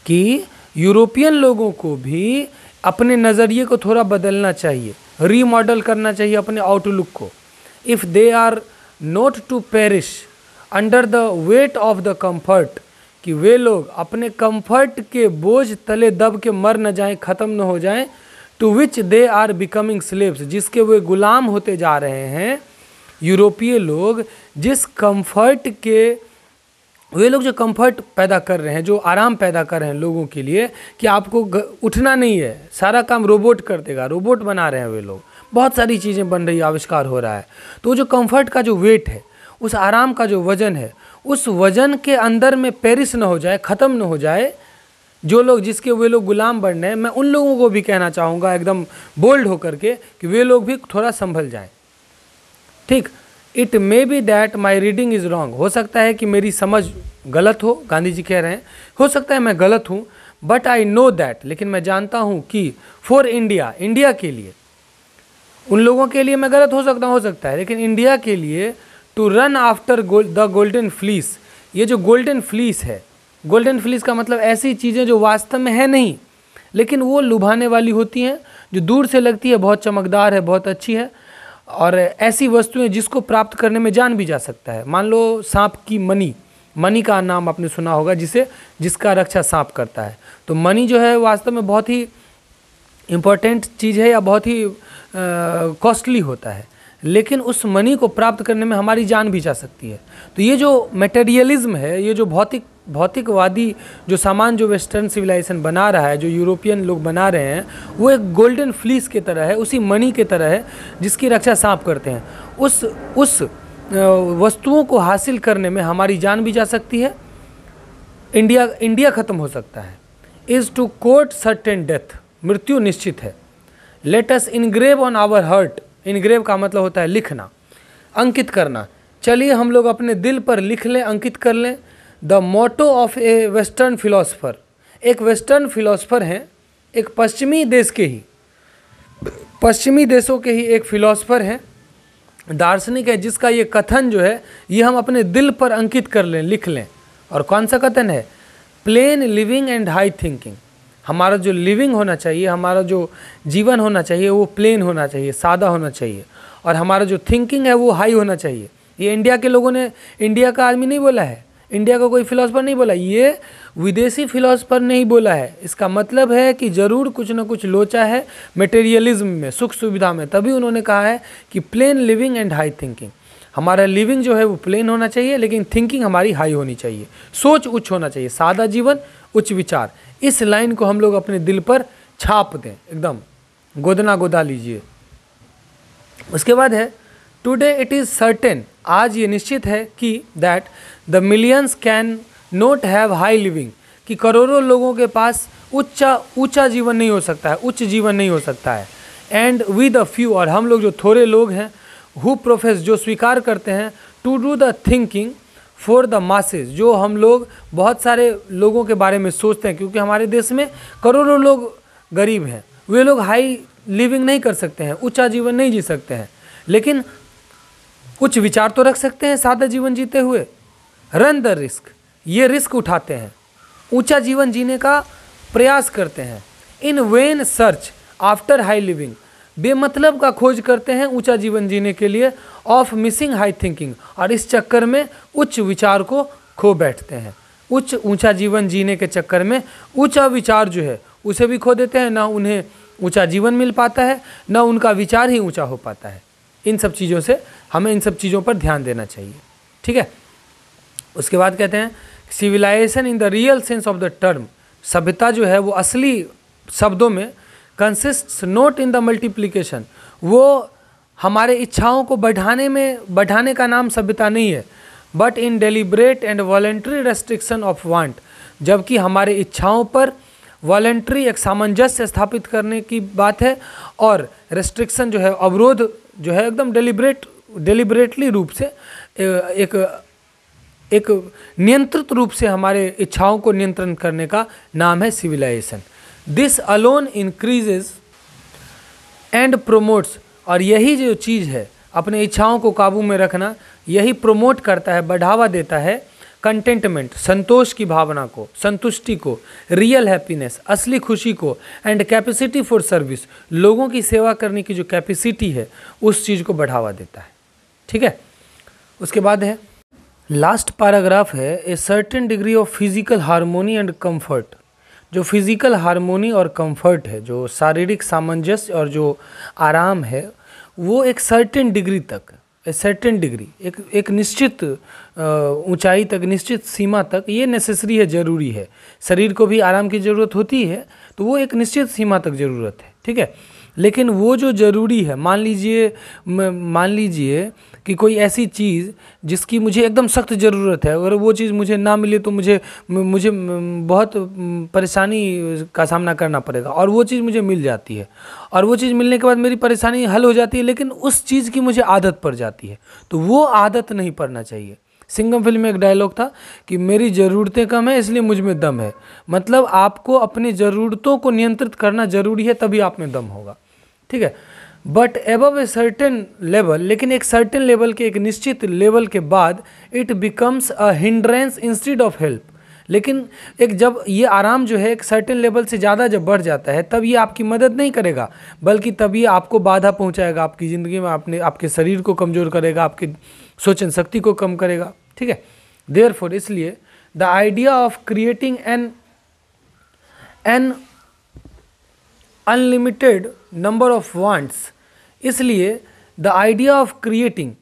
कि यूरोपियन लोगों को भी अपने नज़रिए को थोड़ा बदलना चाहिए रीमॉडल करना चाहिए अपने आउटलुक को if they are not to perish under the weight of the comfort कि वे लोग अपने कम्फर्ट के बोझ तले दब के मर न जाएं ख़त्म न हो जाएं to which they are becoming slaves जिसके वे गुलाम होते जा रहे हैं यूरोपीय लोग जिस कम्फर्ट के वे लोग जो कंफर्ट पैदा कर रहे हैं जो आराम पैदा कर रहे हैं लोगों के लिए कि आपको उठना नहीं है सारा काम रोबोट कर देगा रोबोट बना रहे हैं वे लोग बहुत सारी चीज़ें बन रही आविष्कार हो रहा है तो जो कंफर्ट का जो वेट है उस आराम का जो वज़न है उस वज़न के अंदर में पेरिस ना हो जाए ख़त्म न हो जाए जो लोग जिसके वे लोग गुलाम बन रहे हैं मैं उन लोगों को भी कहना चाहूँगा एकदम बोल्ड होकर के कि वे लोग भी थोड़ा संभल जाएँ ठीक it may be that my reading is wrong हो सकता है कि मेरी समझ गलत हो गांधी जी कह रहे हैं हो सकता है मैं गलत हूँ बट आई नो दैट लेकिन मैं जानता हूँ कि फॉर इंडिया इंडिया के लिए उन लोगों के लिए मैं गलत हो सकता हो सकता है लेकिन इंडिया के लिए to run after the golden fleece ये जो गोल्डन फ्लीस है गोल्डन फ्लीस का मतलब ऐसी चीज़ें जो वास्तव में है नहीं लेकिन वो लुभाने वाली होती हैं जो दूर से लगती है बहुत चमकदार है बहुत अच्छी है और ऐसी वस्तुएं जिसको प्राप्त करने में जान भी जा सकता है मान लो सांप की मनी मनी का नाम आपने सुना होगा जिसे जिसका रक्षा सांप करता है तो मनी जो है वास्तव में बहुत ही इम्पोर्टेंट चीज़ है या बहुत ही कॉस्टली होता है लेकिन उस मनी को प्राप्त करने में हमारी जान भी जा सकती है तो ये जो मटेरियलिज्म है ये जो भौतिक भौतिकवादी जो सामान जो वेस्टर्न सिविलाइजेशन बना रहा है जो यूरोपियन लोग बना रहे हैं वो एक गोल्डन फ्लीस की तरह है उसी मनी की तरह है जिसकी रक्षा सांप करते हैं उस उस वस्तुओं को हासिल करने में हमारी जान भी जा सकती है इंडिया इंडिया ख़त्म हो सकता है is to court certain death मृत्यु निश्चित है let's engrave on our heart engrave का मतलब होता है लिखना अंकित करना चलिए हम लोग अपने दिल पर लिख लें अंकित कर लें the motto of a western philosopher एक वेस्टर्न फिलोसफर हैं एक पश्चिमी देश के ही पश्चिमी देशों के ही एक फिलोसफर हैं दार्शनिक है जिसका ये कथन जो है ये हम अपने दिल पर अंकित कर लें लिख लें और कौन सा कथन है plain living and high thinking हमारा जो लिविंग होना चाहिए हमारा जो जीवन होना चाहिए वो प्लेन होना चाहिए सादा होना चाहिए और हमारा जो थिंकिंग है वो हाई होना चाहिए ये इंडिया के लोगों ने इंडिया का आदमी नहीं बोला है इंडिया का कोई फिलासफ़र नहीं बोला ये विदेशी ने नहीं बोला है इसका मतलब है कि ज़रूर कुछ ना कुछ लोचा है मटेरियलिज्म में सुख सुविधा में तभी उन्होंने कहा है कि plain living and high thinking हमारा लिविंग जो है वो प्लेन होना चाहिए लेकिन थिंकिंग हमारी हाई होनी चाहिए सोच उच्च होना चाहिए सादा जीवन उच्च विचार इस लाइन को हम लोग अपने दिल पर छाप दें एकदम गोदना गोदा लीजिए उसके बाद है टुडे इट इज़ सर्टेन आज ये निश्चित है कि that the millions cannot have high living कि करोड़ों लोगों के पास ऊंचा ऊंचा जीवन नहीं हो सकता है उच्च जीवन नहीं हो सकता है एंड विद अ फ्यू और हम लोग जो थोड़े लोग हैं हु प्रोफेस जो स्वीकार करते हैं to do the thinking for the masses जो हम लोग बहुत सारे लोगों के बारे में सोचते हैं क्योंकि हमारे देश में करोड़ों लोग गरीब हैं वे लोग हाई लिविंग नहीं कर सकते हैं ऊंचा जीवन नहीं जी सकते हैं लेकिन कुछ विचार तो रख सकते हैं सादा जीवन जीते हुए रन द रिस्क ये रिस्क उठाते हैं ऊंचा जीवन जीने का प्रयास करते हैं in vain search after high living बेमतलब का खोज करते हैं ऊंचा जीवन जीने के लिए ऑफ मिसिंग हाई थिंकिंग और इस चक्कर में उच्च विचार को खो बैठते हैं उच्च ऊंचा जीवन जीने के चक्कर में ऊंचा विचार जो है उसे भी खो देते हैं ना उन्हें ऊंचा जीवन मिल पाता है ना उनका विचार ही ऊंचा हो पाता है इन सब चीज़ों से हमें इन सब चीज़ों पर ध्यान देना चाहिए ठीक है उसके बाद कहते हैं civilization in the real sense of the term सभ्यता जो है वो असली शब्दों में consist not in the multiplication वो हमारे इच्छाओं को बढ़ाने में बढ़ाने का नाम सभ्यता नहीं है but in deliberate and voluntary restriction of want जबकि हमारे इच्छाओं पर वॉलेंट्री एक सामंजस्य स्थापित करने की बात है और रेस्ट्रिक्शन जो है अवरोध जो है एकदम डेलीबरेट डेलीबरेटली रूप से एक एक नियंत्रित रूप से हमारे इच्छाओं को नियंत्रण करने का नाम है civilization this alone increases and promotes और यही जो चीज़ है अपने इच्छाओं को काबू में रखना यही प्रोमोट करता है बढ़ावा देता है कंटेंटमेंट संतोष की भावना को संतुष्टि को रियल हैप्पीनेस असली खुशी को एंड कैपेसिटी फॉर सर्विस लोगों की सेवा करने की जो कैपेसिटी है उस चीज़ को बढ़ावा देता है ठीक है उसके बाद है लास्ट पैराग्राफ है a certain degree of physical harmony and comfort जो फिजिकल हारमोनी और कम्फर्ट है जो शारीरिक सामंजस्य और जो आराम है वो एक सर्टेन डिग्री तक ए सर्टेन डिग्री एक एक निश्चित ऊंचाई तक निश्चित सीमा तक ये नेसेसरी है ज़रूरी है शरीर को भी आराम की ज़रूरत होती है तो वो एक निश्चित सीमा तक ज़रूरत है ठीक है लेकिन वो जो ज़रूरी है मान लीजिए मान लीजिए कि कोई ऐसी चीज़ जिसकी मुझे एकदम सख्त ज़रूरत है अगर वो चीज़ मुझे ना मिले तो मुझे मुझे बहुत परेशानी का सामना करना पड़ेगा और वो चीज़ मुझे मिल जाती है और वो चीज़ मिलने के बाद मेरी परेशानी हल हो जाती है लेकिन उस चीज़ की मुझे आदत पड़ जाती है तो वो आदत नहीं पड़ना चाहिए सिंगम फिल्म में एक डायलॉग था कि मेरी ज़रूरतें कम है इसलिए मुझ में दम है मतलब आपको अपनी ज़रूरतों को नियंत्रित करना ज़रूरी है तभी आप में दम होगा ठीक है but above a certain level लेकिन एक सर्टेन लेवल के एक निश्चित लेवल के बाद it becomes a hindrance instead of help लेकिन एक जब ये आराम जो है एक सर्टेन लेवल से ज़्यादा जब बढ़ जाता है तब ये आपकी मदद नहीं करेगा बल्कि तब ये आपको बाधा पहुंचाएगा आपकी ज़िंदगी में आपने आपके शरीर को कमज़ोर करेगा आपकी सोचन शक्ति को कम करेगा ठीक है देयर फॉर इसलिए the idea of creating an an unlimited number of wants इसलिए the idea of creating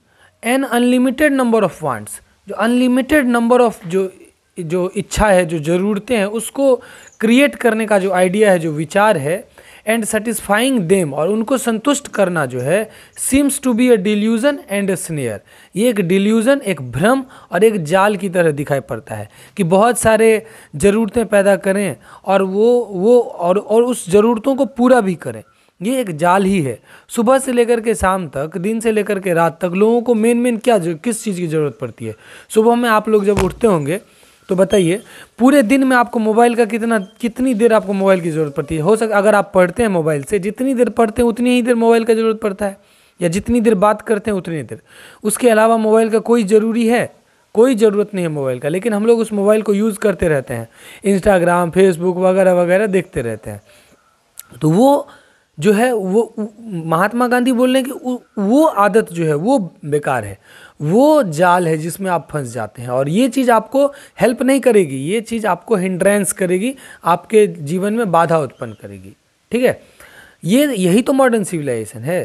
an unlimited number of wants जो अनलिमिटेड नंबर ऑफ जो जो इच्छा है जो ज़रूरतें हैं उसको क्रिएट करने का जो आइडिया है जो विचार है एंड सेटिस्फाइंग देम और उनको संतुष्ट करना जो है seems to be a delusion and a snare ये एक डिल्यूज़न एक भ्रम और एक जाल की तरह दिखाई पड़ता है कि बहुत सारे ज़रूरतें पैदा करें और वो वो और, और उस ज़रूरतों को पूरा भी करें ये एक जाल ही है सुबह से लेकर के शाम तक दिन से लेकर के रात तक लोगों को मेन मेन क्या किस चीज़ की ज़रूरत पड़ती है सुबह में आप लोग जब उठते होंगे तो बताइए पूरे दिन में आपको मोबाइल का कितना कितनी देर आपको मोबाइल की ज़रूरत पड़ती है हो सकता अगर आप पढ़ते हैं मोबाइल से जितनी देर पढ़ते हैं उतनी ही देर मोबाइल का ज़रूरत पड़ता है या जितनी देर बात करते हैं उतनी देर उसके अलावा मोबाइल का कोई ज़रूरी है कोई ज़रूरत नहीं है मोबाइल का लेकिन हम लोग उस मोबाइल को यूज़ करते रहते हैं इंस्टाग्राम फेसबुक वगैरह वगैरह देखते रहते हैं तो वो जो है वो महात्मा गांधी बोल रहे हैं कि वो आदत जो है वो बेकार है वो जाल है जिसमें आप फंस जाते हैं और ये चीज़ आपको हेल्प नहीं करेगी ये चीज़ आपको हिंड्रेंस करेगी आपके जीवन में बाधा उत्पन्न करेगी ठीक है ये यही तो मॉडर्न सिविलाइजेशन है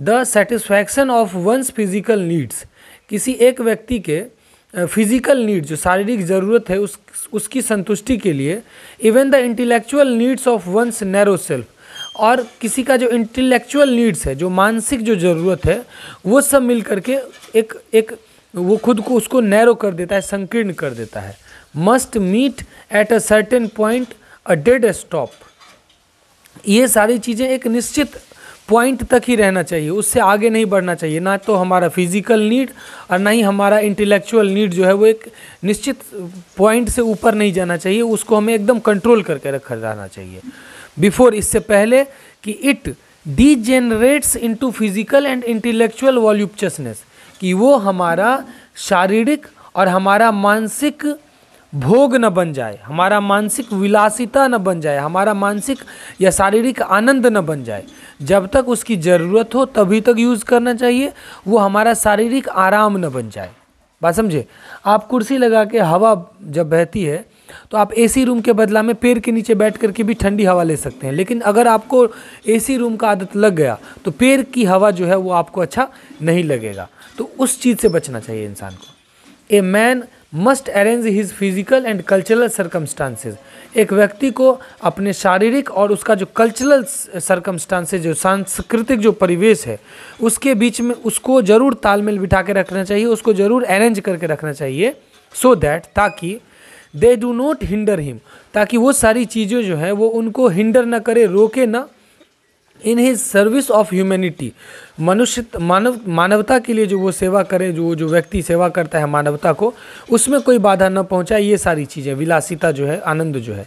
the satisfaction of one's physical needs किसी एक व्यक्ति के फिजिकल नीड जो शारीरिक ज़रूरत है उस उसकी संतुष्टि के लिए even the intellectual needs of one's narrow self और किसी का जो इंटेलेक्चुअल नीड्स है जो मानसिक जो ज़रूरत है वो सब मिल करके एक एक वो खुद को उसको नैरो कर देता है संकीर्ण कर देता है must meet at a certain point a dead stop ये सारी चीज़ें एक निश्चित पॉइंट तक ही रहना चाहिए उससे आगे नहीं बढ़ना चाहिए ना तो हमारा फिजिकल नीड और ना ही हमारा इंटेलेक्चुअल नीड जो है वो एक निश्चित पॉइंट से ऊपर नहीं जाना चाहिए उसको हमें एकदम कंट्रोल करके रखा जाना चाहिए बिफोर इससे पहले कि it degenerates into physical and intellectual voluptuousness कि वो हमारा शारीरिक और हमारा मानसिक भोग न बन जाए हमारा मानसिक विलासिता न बन जाए हमारा मानसिक या शारीरिक आनंद न बन जाए जब तक उसकी ज़रूरत हो तभी तक यूज़ करना चाहिए वो हमारा शारीरिक आराम न बन जाए बात समझे आप कुर्सी लगा के हवा जब बहती है तो आप एसी रूम के बदला में पेड़ के नीचे बैठ करके भी ठंडी हवा ले सकते हैं लेकिन अगर आपको एसी रूम का आदत लग गया तो पेड़ की हवा जो है वो आपको अच्छा नहीं लगेगा तो उस चीज़ से बचना चाहिए इंसान को a man must arrange his physical and cultural circumstances एक व्यक्ति को अपने शारीरिक और उसका जो कल्चरल सर्कमस्टांसेज जो सांस्कृतिक जो परिवेश है उसके बीच में उसको ज़रूर तालमेल बिठा के रखना चाहिए उसको ज़रूर अरेंज करके रखना चाहिए सो so दैट ताकि they do not hinder him ताकि वो सारी चीज़ें जो हैं वो उनको हिंडर ना करे रोके ना in his service of humanity मनुष्य मानव मानवता के लिए जो वो सेवा करे जो जो व्यक्ति सेवा करता है मानवता को उसमें कोई बाधा न पहुंचाए ये सारी चीज़ें विलासिता जो है आनंद जो है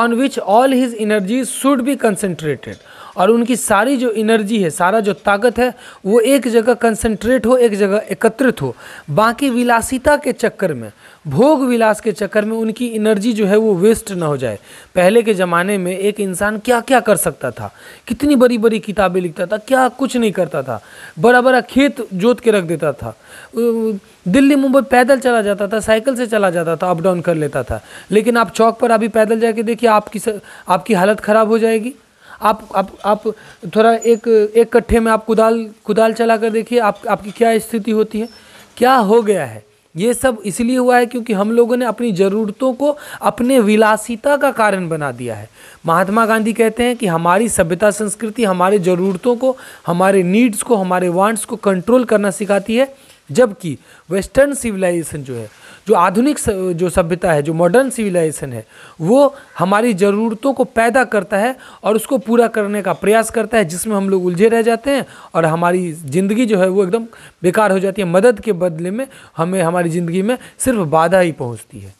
on which all his energy should be concentrated और उनकी सारी जो एनर्जी है सारा जो ताकत है वो एक जगह कंसंट्रेट हो एक जगह एकत्रित हो बाकी विलासिता के चक्कर में भोग विलास के चक्कर में उनकी एनर्जी जो है वो वेस्ट ना हो जाए पहले के ज़माने में एक इंसान क्या क्या कर सकता था कितनी बड़ी बड़ी किताबें लिखता था क्या कुछ नहीं करता था बड़ा बड़ा खेत जोत के रख देता था दिल्ली मुंबई पैदल चला जाता था साइकिल से चला जाता था अप डाउन कर लेता था लेकिन आप चौक पर अभी पैदल जाके देखिए आपकी आपकी हालत ख़राब हो जाएगी आप आप आप थोड़ा एक एक कट्ठे में आप कुदाल कुदाल चला कर देखिए आप आपकी क्या स्थिति होती है क्या हो गया है ये सब इसलिए हुआ है क्योंकि हम लोगों ने अपनी ज़रूरतों को अपने विलासिता का कारण बना दिया है महात्मा गांधी कहते हैं कि हमारी सभ्यता संस्कृति हमारे ज़रूरतों को हमारे नीड्स को हमारे वांट्स को कंट्रोल करना सिखाती है जबकि वेस्टर्न सिविलाइजेशन जो है जो आधुनिक जो सभ्यता है जो मॉडर्न सिविलाइजेशन है वो हमारी ज़रूरतों को पैदा करता है और उसको पूरा करने का प्रयास करता है जिसमें हम लोग उलझे रह जाते हैं और हमारी ज़िंदगी जो है वो एकदम बेकार हो जाती है मदद के बदले में हमें हमारी ज़िंदगी में सिर्फ बाधा ही पहुँचती है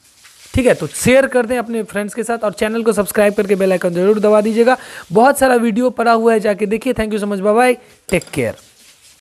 ठीक है तो शेयर कर दें अपने फ्रेंड्स के साथ और चैनल को सब्सक्राइब करके बेल आइकन जरूर दबा दीजिएगा बहुत सारा वीडियो पड़ा हुआ है जाके देखिए thank you so much bye take care